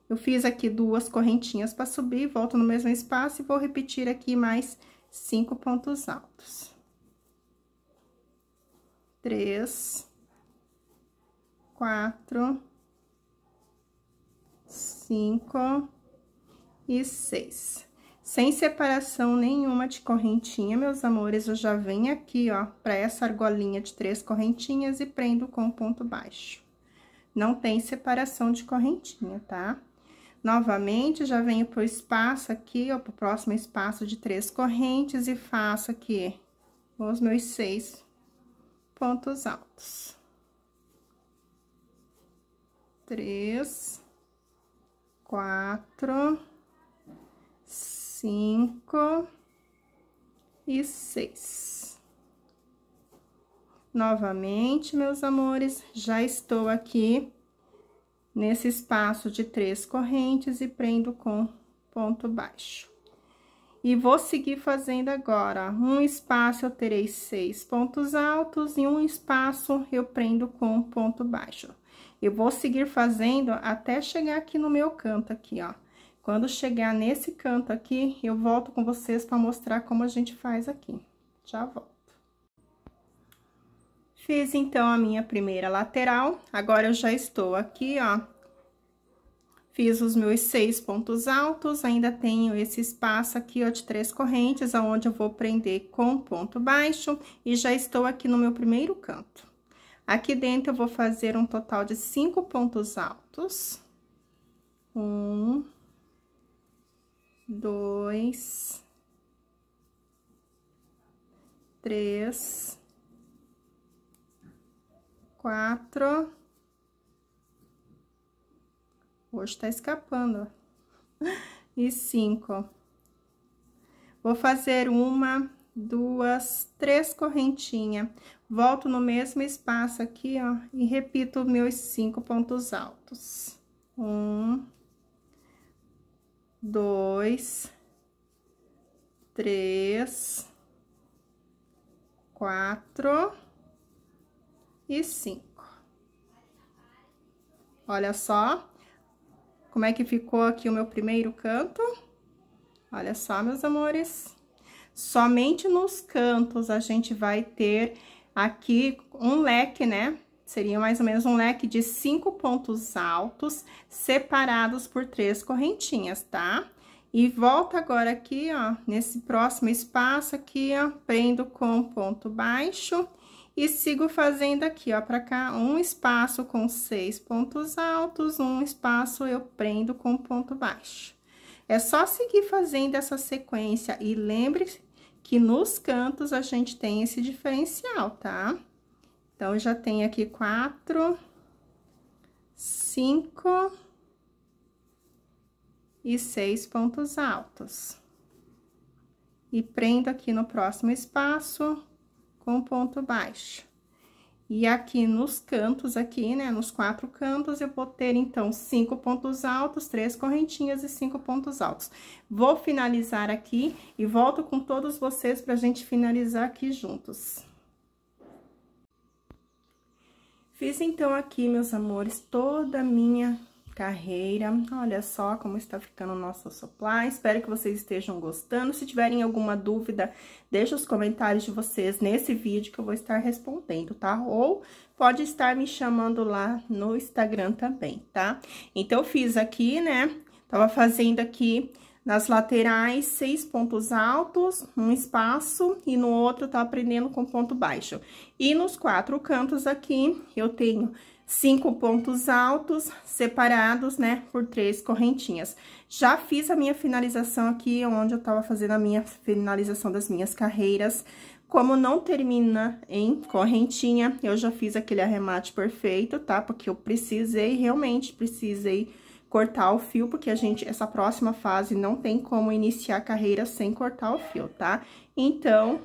Eu fiz aqui duas correntinhas para subir, volto no mesmo espaço e vou repetir aqui mais cinco pontos altos três, quatro, cinco e seis. Sem separação nenhuma de correntinha, meus amores, eu já venho aqui, ó, pra essa argolinha de três correntinhas e prendo com ponto baixo. Não tem separação de correntinha, tá? Novamente, já venho pro espaço aqui, ó, pro próximo espaço de três correntes e faço aqui os meus seis pontos altos. Três, quatro, cinco e seis. Novamente, meus amores, já estou aqui nesse espaço de três correntes e prendo com ponto baixo. E vou seguir fazendo agora. Um espaço, eu terei seis pontos altos e um espaço eu prendo com um ponto baixo. Eu vou seguir fazendo até chegar aqui no meu canto aqui, ó. Quando chegar nesse canto aqui, eu volto com vocês para mostrar como a gente faz aqui. Já volto. Fiz, então, a minha primeira lateral. Agora, eu já estou aqui, ó, Fiz os meus seis pontos altos, ainda tenho esse espaço aqui, ó, de três correntes, aonde eu vou prender com ponto baixo, e já estou aqui no meu primeiro canto. Aqui dentro, eu vou fazer um total de cinco pontos altos. Um, dois, três, quatro, Hoje tá escapando, ó. E cinco. Vou fazer uma, duas, três correntinhas. Volto no mesmo espaço aqui, ó, e repito meus cinco pontos altos. Um, dois, três, quatro e cinco. Olha só, como é que ficou aqui o meu primeiro canto? Olha só, meus amores. Somente nos cantos a gente vai ter aqui um leque, né? Seria mais ou menos um leque de cinco pontos altos, separados por três correntinhas, tá? E volta agora aqui, ó, nesse próximo espaço aqui, ó, prendo com ponto baixo e sigo fazendo aqui, ó, pra cá, um espaço com seis pontos altos, um espaço eu prendo com ponto baixo. É só seguir fazendo essa sequência e lembre-se que nos cantos a gente tem esse diferencial, tá? Então, já tem aqui quatro, cinco e seis pontos altos. E prendo aqui no próximo espaço com ponto baixo. E aqui nos cantos, aqui, né, nos quatro cantos, eu vou ter, então, cinco pontos altos, três correntinhas e cinco pontos altos. Vou finalizar aqui e volto com todos vocês pra gente finalizar aqui juntos. Fiz, então, aqui, meus amores, toda a minha carreira. Olha só como está ficando o nosso supply. Espero que vocês estejam gostando. Se tiverem alguma dúvida, deixa os comentários de vocês nesse vídeo que eu vou estar respondendo, tá? Ou pode estar me chamando lá no Instagram também, tá? Então, eu fiz aqui, né? Tava fazendo aqui nas laterais, seis pontos altos, um espaço, e no outro tá aprendendo com ponto baixo. E nos quatro cantos aqui, eu tenho cinco pontos altos separados, né, por três correntinhas. Já fiz a minha finalização aqui, onde eu tava fazendo a minha finalização das minhas carreiras. Como não termina em correntinha, eu já fiz aquele arremate perfeito, tá? Porque eu precisei, realmente precisei cortar o fio, porque a gente, essa próxima fase, não tem como iniciar a carreira sem cortar o fio, tá? Então,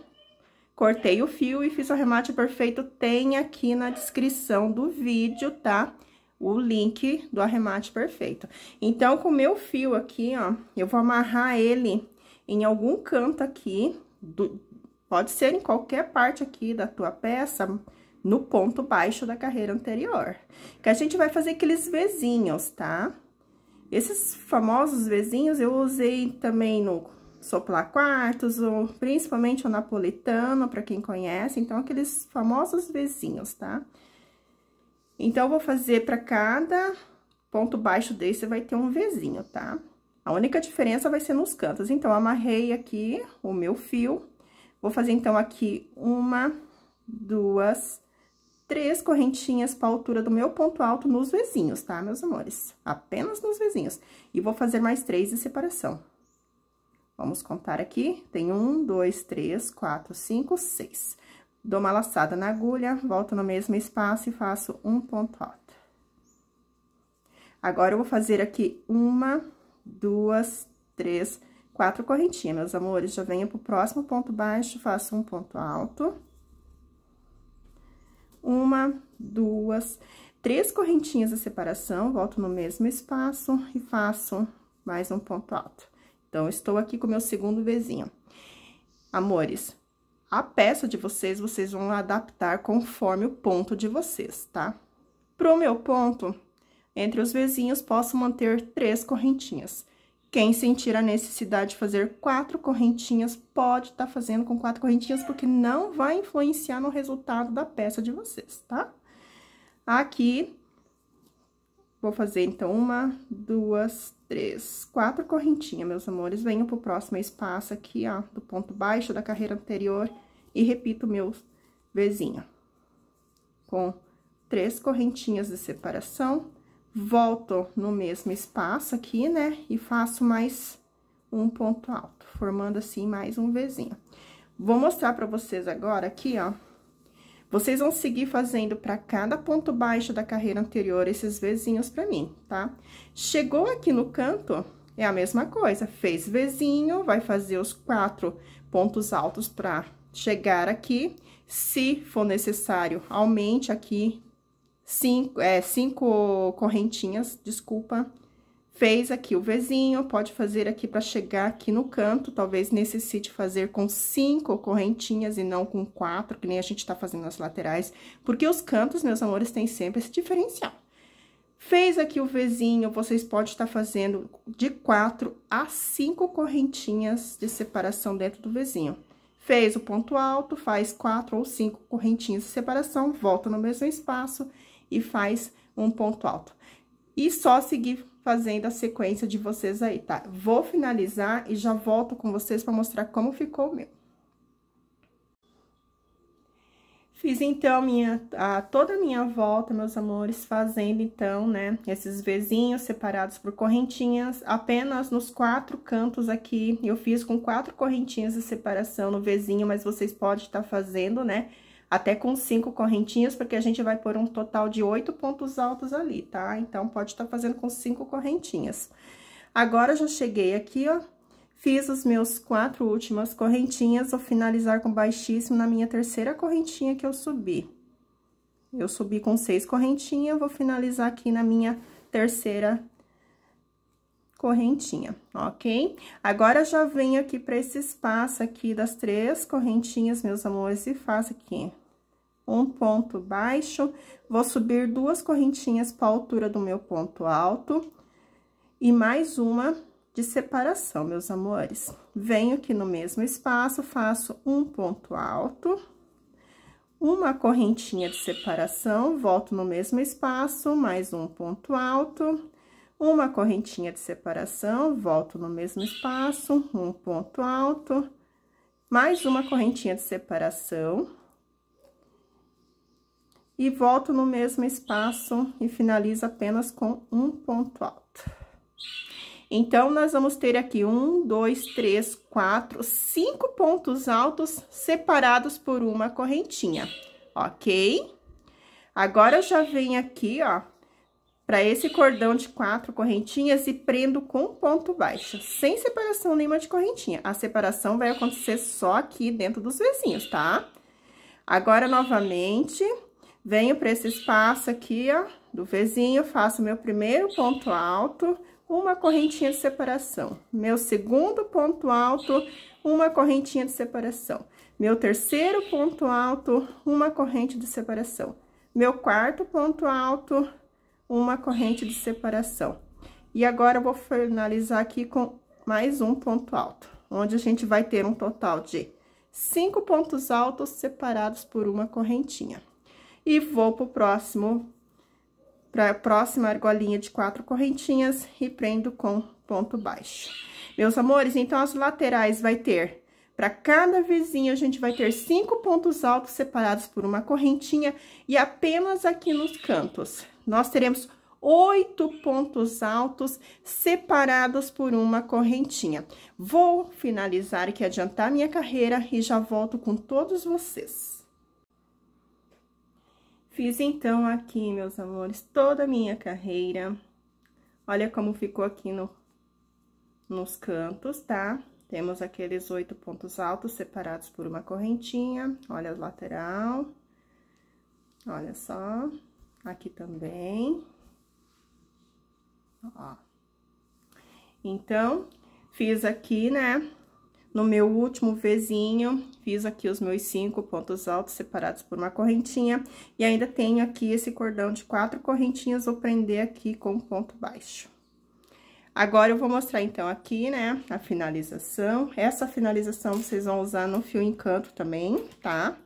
Cortei o fio e fiz o arremate perfeito, tem aqui na descrição do vídeo, tá? O link do arremate perfeito. Então, com o meu fio aqui, ó, eu vou amarrar ele em algum canto aqui, do, pode ser em qualquer parte aqui da tua peça, no ponto baixo da carreira anterior. Que a gente vai fazer aqueles vizinhos, tá? Esses famosos vizinhos eu usei também no soplar quartos, ou principalmente o napolitano, para quem conhece, então aqueles famosos vizinhos, tá? Então, eu vou fazer para cada ponto baixo desse, vai ter um vizinho, tá? A única diferença vai ser nos cantos. Então, amarrei aqui o meu fio, vou fazer então aqui uma, duas, três correntinhas para altura do meu ponto alto nos vizinhos, tá, meus amores? Apenas nos vizinhos. E vou fazer mais três de separação. Vamos contar aqui, tem um, dois, três, quatro, cinco, seis. Dou uma laçada na agulha, volto no mesmo espaço e faço um ponto alto. Agora, eu vou fazer aqui uma, duas, três, quatro correntinhas, meus amores. Já venho pro próximo ponto baixo, faço um ponto alto. Uma, duas, três correntinhas de separação, volto no mesmo espaço e faço mais um ponto alto. Então, estou aqui com o meu segundo vizinho. Amores, a peça de vocês, vocês vão adaptar conforme o ponto de vocês, tá? Pro meu ponto, entre os vizinhos, posso manter três correntinhas. Quem sentir a necessidade de fazer quatro correntinhas, pode estar tá fazendo com quatro correntinhas, porque não vai influenciar no resultado da peça de vocês, tá? Aqui, Vou fazer, então, uma, duas, três, quatro correntinhas, meus amores. Venho pro próximo espaço aqui, ó, do ponto baixo da carreira anterior e repito meu vizinho. Com três correntinhas de separação, volto no mesmo espaço aqui, né? E faço mais um ponto alto, formando assim mais um vizinho. Vou mostrar pra vocês agora aqui, ó, vocês vão seguir fazendo para cada ponto baixo da carreira anterior esses vizinhos para mim, tá? Chegou aqui no canto, é a mesma coisa. Fez vizinho, vai fazer os quatro pontos altos para chegar aqui. Se for necessário, aumente aqui cinco, é, cinco correntinhas, desculpa, Fez aqui o vizinho, pode fazer aqui para chegar aqui no canto, talvez necessite fazer com cinco correntinhas e não com quatro, que nem a gente tá fazendo nas laterais, porque os cantos, meus amores, tem sempre esse diferencial. Fez aqui o vizinho, vocês podem estar tá fazendo de quatro a cinco correntinhas de separação dentro do vizinho. Fez o ponto alto, faz quatro ou cinco correntinhas de separação, volta no mesmo espaço e faz um ponto alto. E só seguir fazendo a sequência de vocês aí, tá? Vou finalizar e já volto com vocês para mostrar como ficou o meu. Fiz, então, minha, a, toda a minha volta, meus amores, fazendo, então, né, esses vizinhos separados por correntinhas, apenas nos quatro cantos aqui, eu fiz com quatro correntinhas de separação no vizinho, mas vocês podem estar tá fazendo, né, até com cinco correntinhas, porque a gente vai pôr um total de oito pontos altos ali, tá? Então, pode estar tá fazendo com cinco correntinhas. Agora, já cheguei aqui, ó, fiz os meus quatro últimas correntinhas, vou finalizar com baixíssimo na minha terceira correntinha que eu subi. Eu subi com seis correntinhas, vou finalizar aqui na minha terceira correntinha, ok? Agora, já venho aqui para esse espaço aqui das três correntinhas, meus amores, e faço aqui um ponto baixo, vou subir duas correntinhas para a altura do meu ponto alto e mais uma de separação, meus amores. Venho aqui no mesmo espaço, faço um ponto alto, uma correntinha de separação, volto no mesmo espaço, mais um ponto alto, uma correntinha de separação, volto no mesmo espaço, um ponto alto, mais uma correntinha de separação, e volto no mesmo espaço e finalizo apenas com um ponto alto. Então, nós vamos ter aqui um, dois, três, quatro, cinco pontos altos separados por uma correntinha, ok? Agora, eu já venho aqui, ó, para esse cordão de quatro correntinhas e prendo com ponto baixo, sem separação nenhuma de correntinha. A separação vai acontecer só aqui dentro dos vizinhos, tá? Agora, novamente, Venho para esse espaço aqui, ó, do vizinho, faço meu primeiro ponto alto, uma correntinha de separação. Meu segundo ponto alto, uma correntinha de separação. Meu terceiro ponto alto, uma corrente de separação. Meu quarto ponto alto, uma corrente de separação. E agora, eu vou finalizar aqui com mais um ponto alto, onde a gente vai ter um total de cinco pontos altos separados por uma correntinha. E vou pro próximo, pra próxima argolinha de quatro correntinhas e prendo com ponto baixo. Meus amores, então, as laterais vai ter... Para cada vizinho, a gente vai ter cinco pontos altos separados por uma correntinha e apenas aqui nos cantos. Nós teremos oito pontos altos separados por uma correntinha. Vou finalizar aqui, adiantar minha carreira e já volto com todos vocês. Fiz então aqui, meus amores, toda a minha carreira. Olha como ficou aqui no, nos cantos, tá? Temos aqueles oito pontos altos separados por uma correntinha. Olha a lateral. Olha só. Aqui também. Ó. Então, fiz aqui, né? No meu último vizinho, fiz aqui os meus cinco pontos altos separados por uma correntinha. E ainda tenho aqui esse cordão de quatro correntinhas, vou prender aqui com ponto baixo. Agora, eu vou mostrar, então, aqui, né, a finalização. Essa finalização vocês vão usar no fio encanto também, tá?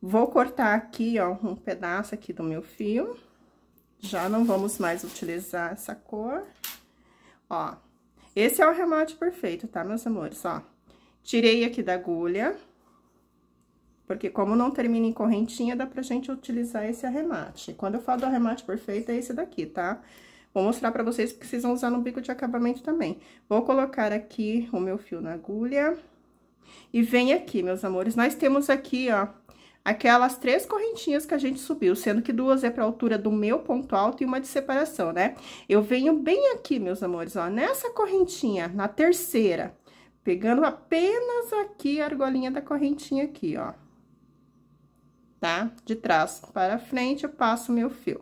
Vou cortar aqui, ó, um pedaço aqui do meu fio. Já não vamos mais utilizar essa cor. Ó, esse é o arremate perfeito, tá, meus amores? Ó, tirei aqui da agulha, porque como não termina em correntinha, dá pra gente utilizar esse arremate. Quando eu falo do arremate perfeito, é esse daqui, tá? Vou mostrar pra vocês porque vocês vão usar no bico de acabamento também. Vou colocar aqui o meu fio na agulha. E vem aqui, meus amores, nós temos aqui, ó, aquelas três correntinhas que a gente subiu, sendo que duas é para a altura do meu ponto alto e uma de separação, né? Eu venho bem aqui, meus amores, ó, nessa correntinha, na terceira, pegando apenas aqui a argolinha da correntinha aqui, ó. Tá? De trás para frente, eu passo meu fio.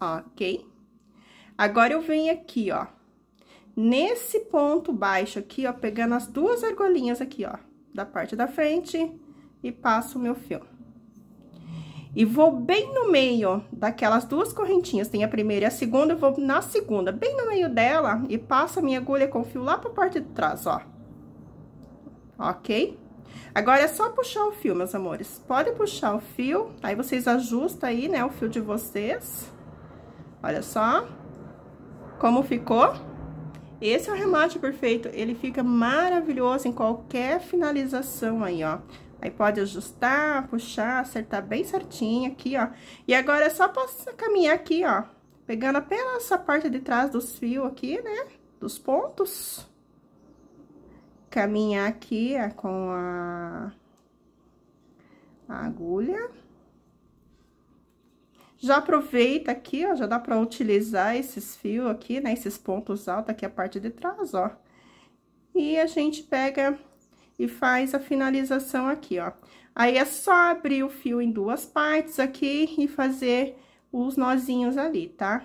Ok? Agora, eu venho aqui, ó, nesse ponto baixo aqui, ó, pegando as duas argolinhas aqui, ó, da parte da frente e passo o meu fio. E vou bem no meio daquelas duas correntinhas, tem a primeira e a segunda, eu vou na segunda, bem no meio dela, e passo a minha agulha com o fio lá pra parte de trás, ó. Ok? Agora é só puxar o fio, meus amores. Pode puxar o fio, aí vocês ajustam aí, né, o fio de vocês. Olha só como ficou. Esse é o remate perfeito, ele fica maravilhoso em qualquer finalização aí, ó. Aí pode ajustar, puxar, acertar bem certinho aqui, ó. E agora é só passar caminhar aqui, ó. Pegando apenas essa parte de trás dos fios aqui, né? Dos pontos. Caminhar aqui ó, é, com a, a agulha. Já aproveita aqui, ó, já dá pra utilizar esses fios aqui, né? Esses pontos altos aqui, a parte de trás, ó. E a gente pega e faz a finalização aqui, ó. Aí, é só abrir o fio em duas partes aqui e fazer os nozinhos ali, tá?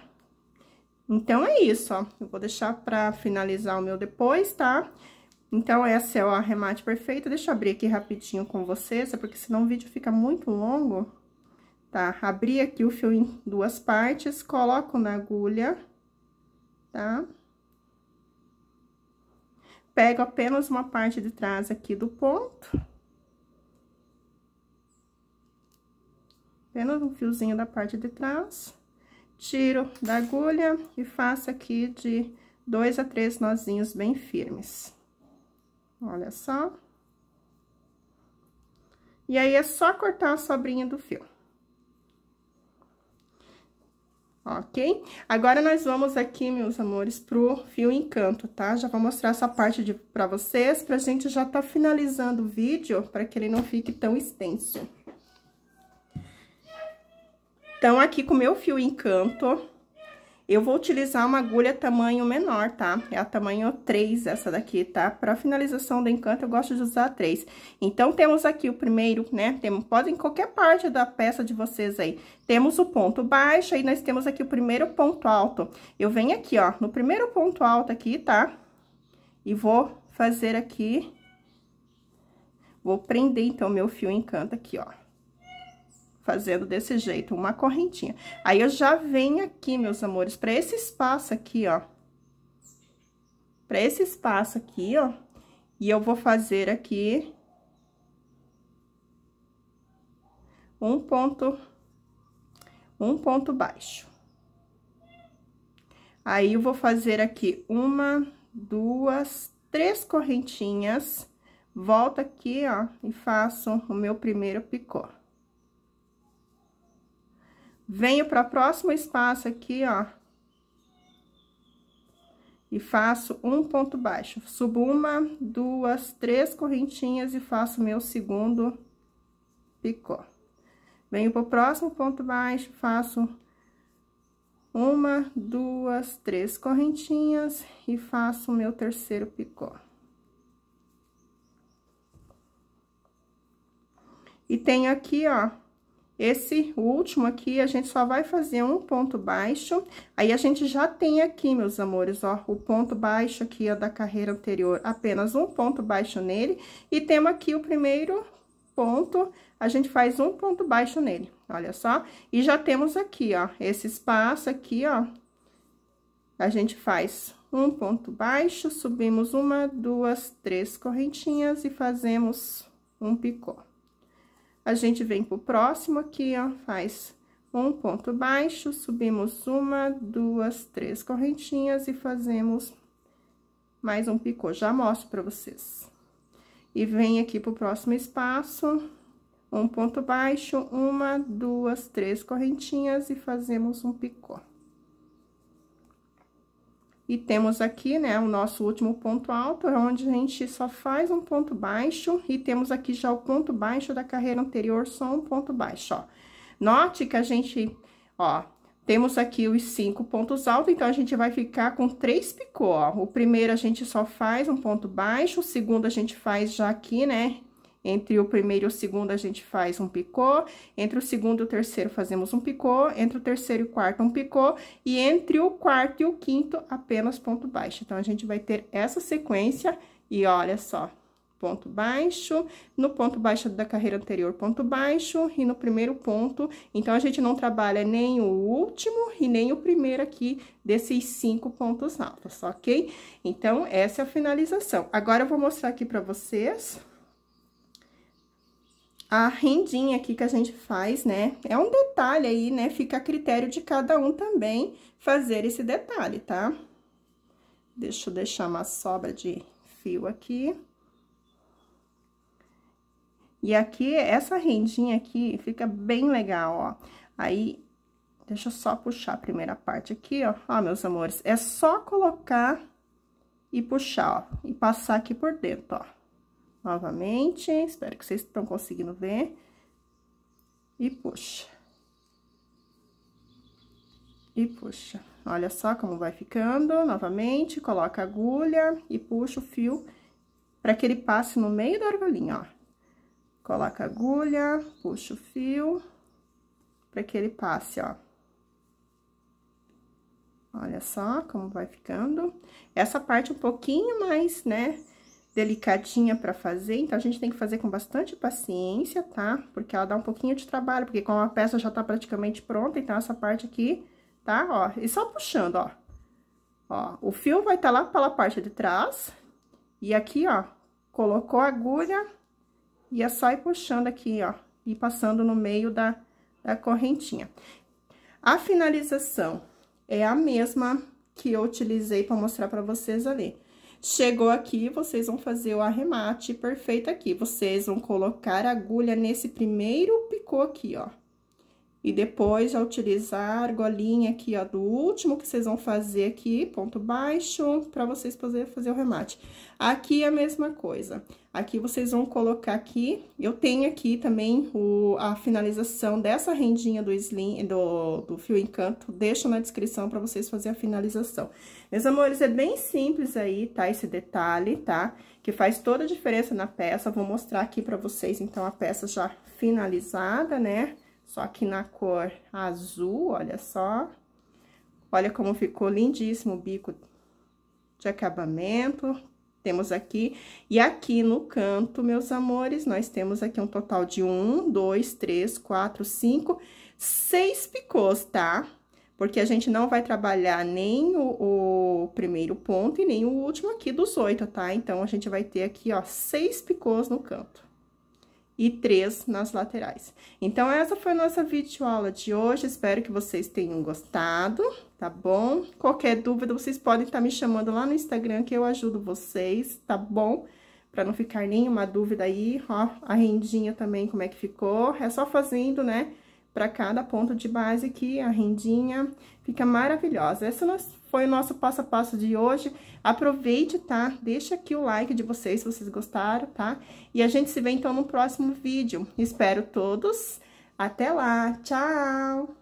Então, é isso, ó. Eu vou deixar pra finalizar o meu depois, tá? Então, essa é o arremate perfeito. Deixa eu abrir aqui rapidinho com vocês, é porque senão o vídeo fica muito longo, tá? Abri aqui o fio em duas partes, coloco na agulha, Tá? pego apenas uma parte de trás aqui do ponto. Apenas um fiozinho da parte de trás. Tiro da agulha e faço aqui de dois a três nozinhos bem firmes. Olha só. E aí, é só cortar a sobrinha do fio. ok? Agora, nós vamos aqui, meus amores, pro fio encanto, tá? Já vou mostrar essa parte de, pra vocês, pra gente já tá finalizando o vídeo, pra que ele não fique tão extenso. Então, aqui com o meu fio encanto, eu vou utilizar uma agulha tamanho menor, tá? É a tamanho 3 essa daqui, tá? Para finalização do encanto, eu gosto de usar 3. Então, temos aqui o primeiro, né? Temos, pode em qualquer parte da peça de vocês aí. Temos o ponto baixo, aí nós temos aqui o primeiro ponto alto. Eu venho aqui, ó, no primeiro ponto alto aqui, tá? E vou fazer aqui... Vou prender, então, meu fio encanto aqui, ó fazendo desse jeito, uma correntinha. Aí, eu já venho aqui, meus amores, pra esse espaço aqui, ó. Pra esse espaço aqui, ó. E eu vou fazer aqui... Um ponto... Um ponto baixo. Aí, eu vou fazer aqui uma, duas, três correntinhas. Volto aqui, ó, e faço o meu primeiro picô. Venho para o próximo espaço aqui, ó. E faço um ponto baixo. Subo uma, duas, três correntinhas e faço meu segundo picô. Venho para o próximo ponto baixo, faço uma, duas, três correntinhas e faço o meu terceiro picô. E tenho aqui, ó, esse último aqui, a gente só vai fazer um ponto baixo. Aí, a gente já tem aqui, meus amores, ó, o ponto baixo aqui, ó, da carreira anterior, apenas um ponto baixo nele. E temos aqui o primeiro ponto, a gente faz um ponto baixo nele, olha só. E já temos aqui, ó, esse espaço aqui, ó, a gente faz um ponto baixo, subimos uma, duas, três correntinhas e fazemos um picô. A gente vem pro próximo aqui, ó, faz um ponto baixo, subimos uma, duas, três correntinhas e fazemos mais um picô. Já mostro pra vocês. E vem aqui pro próximo espaço, um ponto baixo, uma, duas, três correntinhas e fazemos um picô. E temos aqui, né, o nosso último ponto alto, onde a gente só faz um ponto baixo. E temos aqui já o ponto baixo da carreira anterior, só um ponto baixo, ó. Note que a gente, ó, temos aqui os cinco pontos altos, então, a gente vai ficar com três picô, ó. O primeiro a gente só faz um ponto baixo, o segundo a gente faz já aqui, né, entre o primeiro e o segundo, a gente faz um picô. Entre o segundo e o terceiro, fazemos um picô. Entre o terceiro e o quarto, um picô. E entre o quarto e o quinto, apenas ponto baixo. Então, a gente vai ter essa sequência e olha só. Ponto baixo, no ponto baixo da carreira anterior, ponto baixo, e no primeiro ponto. Então, a gente não trabalha nem o último e nem o primeiro aqui desses cinco pontos altos, ok? Então, essa é a finalização. Agora, eu vou mostrar aqui pra vocês a rendinha aqui que a gente faz, né? É um detalhe aí, né? Fica a critério de cada um também fazer esse detalhe, tá? Deixa eu deixar uma sobra de fio aqui. E aqui, essa rendinha aqui fica bem legal, ó. Aí, deixa eu só puxar a primeira parte aqui, ó. Ó, meus amores, é só colocar e puxar, ó. E passar aqui por dentro, ó novamente. Espero que vocês estão conseguindo ver. E puxa. E puxa. Olha só como vai ficando. Novamente, coloca a agulha e puxa o fio para que ele passe no meio da argolinha, ó. Coloca a agulha, puxa o fio para que ele passe, ó. Olha só como vai ficando. Essa parte um pouquinho mais, né, delicadinha para fazer, então a gente tem que fazer com bastante paciência, tá? Porque ela dá um pouquinho de trabalho, porque como a peça já tá praticamente pronta, então essa parte aqui, tá? Ó, e só puxando, ó. Ó, o fio vai estar tá lá pela parte de trás, e aqui, ó, colocou a agulha, e é só ir puxando aqui, ó, e passando no meio da, da correntinha. A finalização é a mesma que eu utilizei para mostrar para vocês ali. Chegou aqui, vocês vão fazer o arremate perfeito aqui. Vocês vão colocar a agulha nesse primeiro picô aqui, ó. E depois, já utilizar a argolinha aqui, ó, do último que vocês vão fazer aqui, ponto baixo, para vocês poderem fazer o remate. Aqui é a mesma coisa. Aqui vocês vão colocar aqui, eu tenho aqui também o, a finalização dessa rendinha do slim, do, do fio encanto, deixo na descrição para vocês fazerem a finalização. Meus amores, é bem simples aí, tá, esse detalhe, tá, que faz toda a diferença na peça, vou mostrar aqui para vocês, então, a peça já finalizada, né, só que na cor azul, olha só. Olha como ficou lindíssimo o bico de acabamento. Temos aqui, e aqui no canto, meus amores, nós temos aqui um total de um, dois, três, quatro, cinco, seis picôs, tá? Porque a gente não vai trabalhar nem o, o primeiro ponto e nem o último aqui dos oito, tá? Então, a gente vai ter aqui, ó, seis picôs no canto e três nas laterais. Então, essa foi a nossa videoaula de hoje, espero que vocês tenham gostado, tá bom? Qualquer dúvida, vocês podem estar tá me chamando lá no Instagram, que eu ajudo vocês, tá bom? Pra não ficar nenhuma dúvida aí, ó, a rendinha também, como é que ficou, é só fazendo, né, pra cada ponto de base aqui, a rendinha fica maravilhosa. Essa é nós foi o nosso passo a passo de hoje. Aproveite, tá? Deixa aqui o like de vocês, se vocês gostaram, tá? E a gente se vê, então, no próximo vídeo. Espero todos. Até lá. Tchau!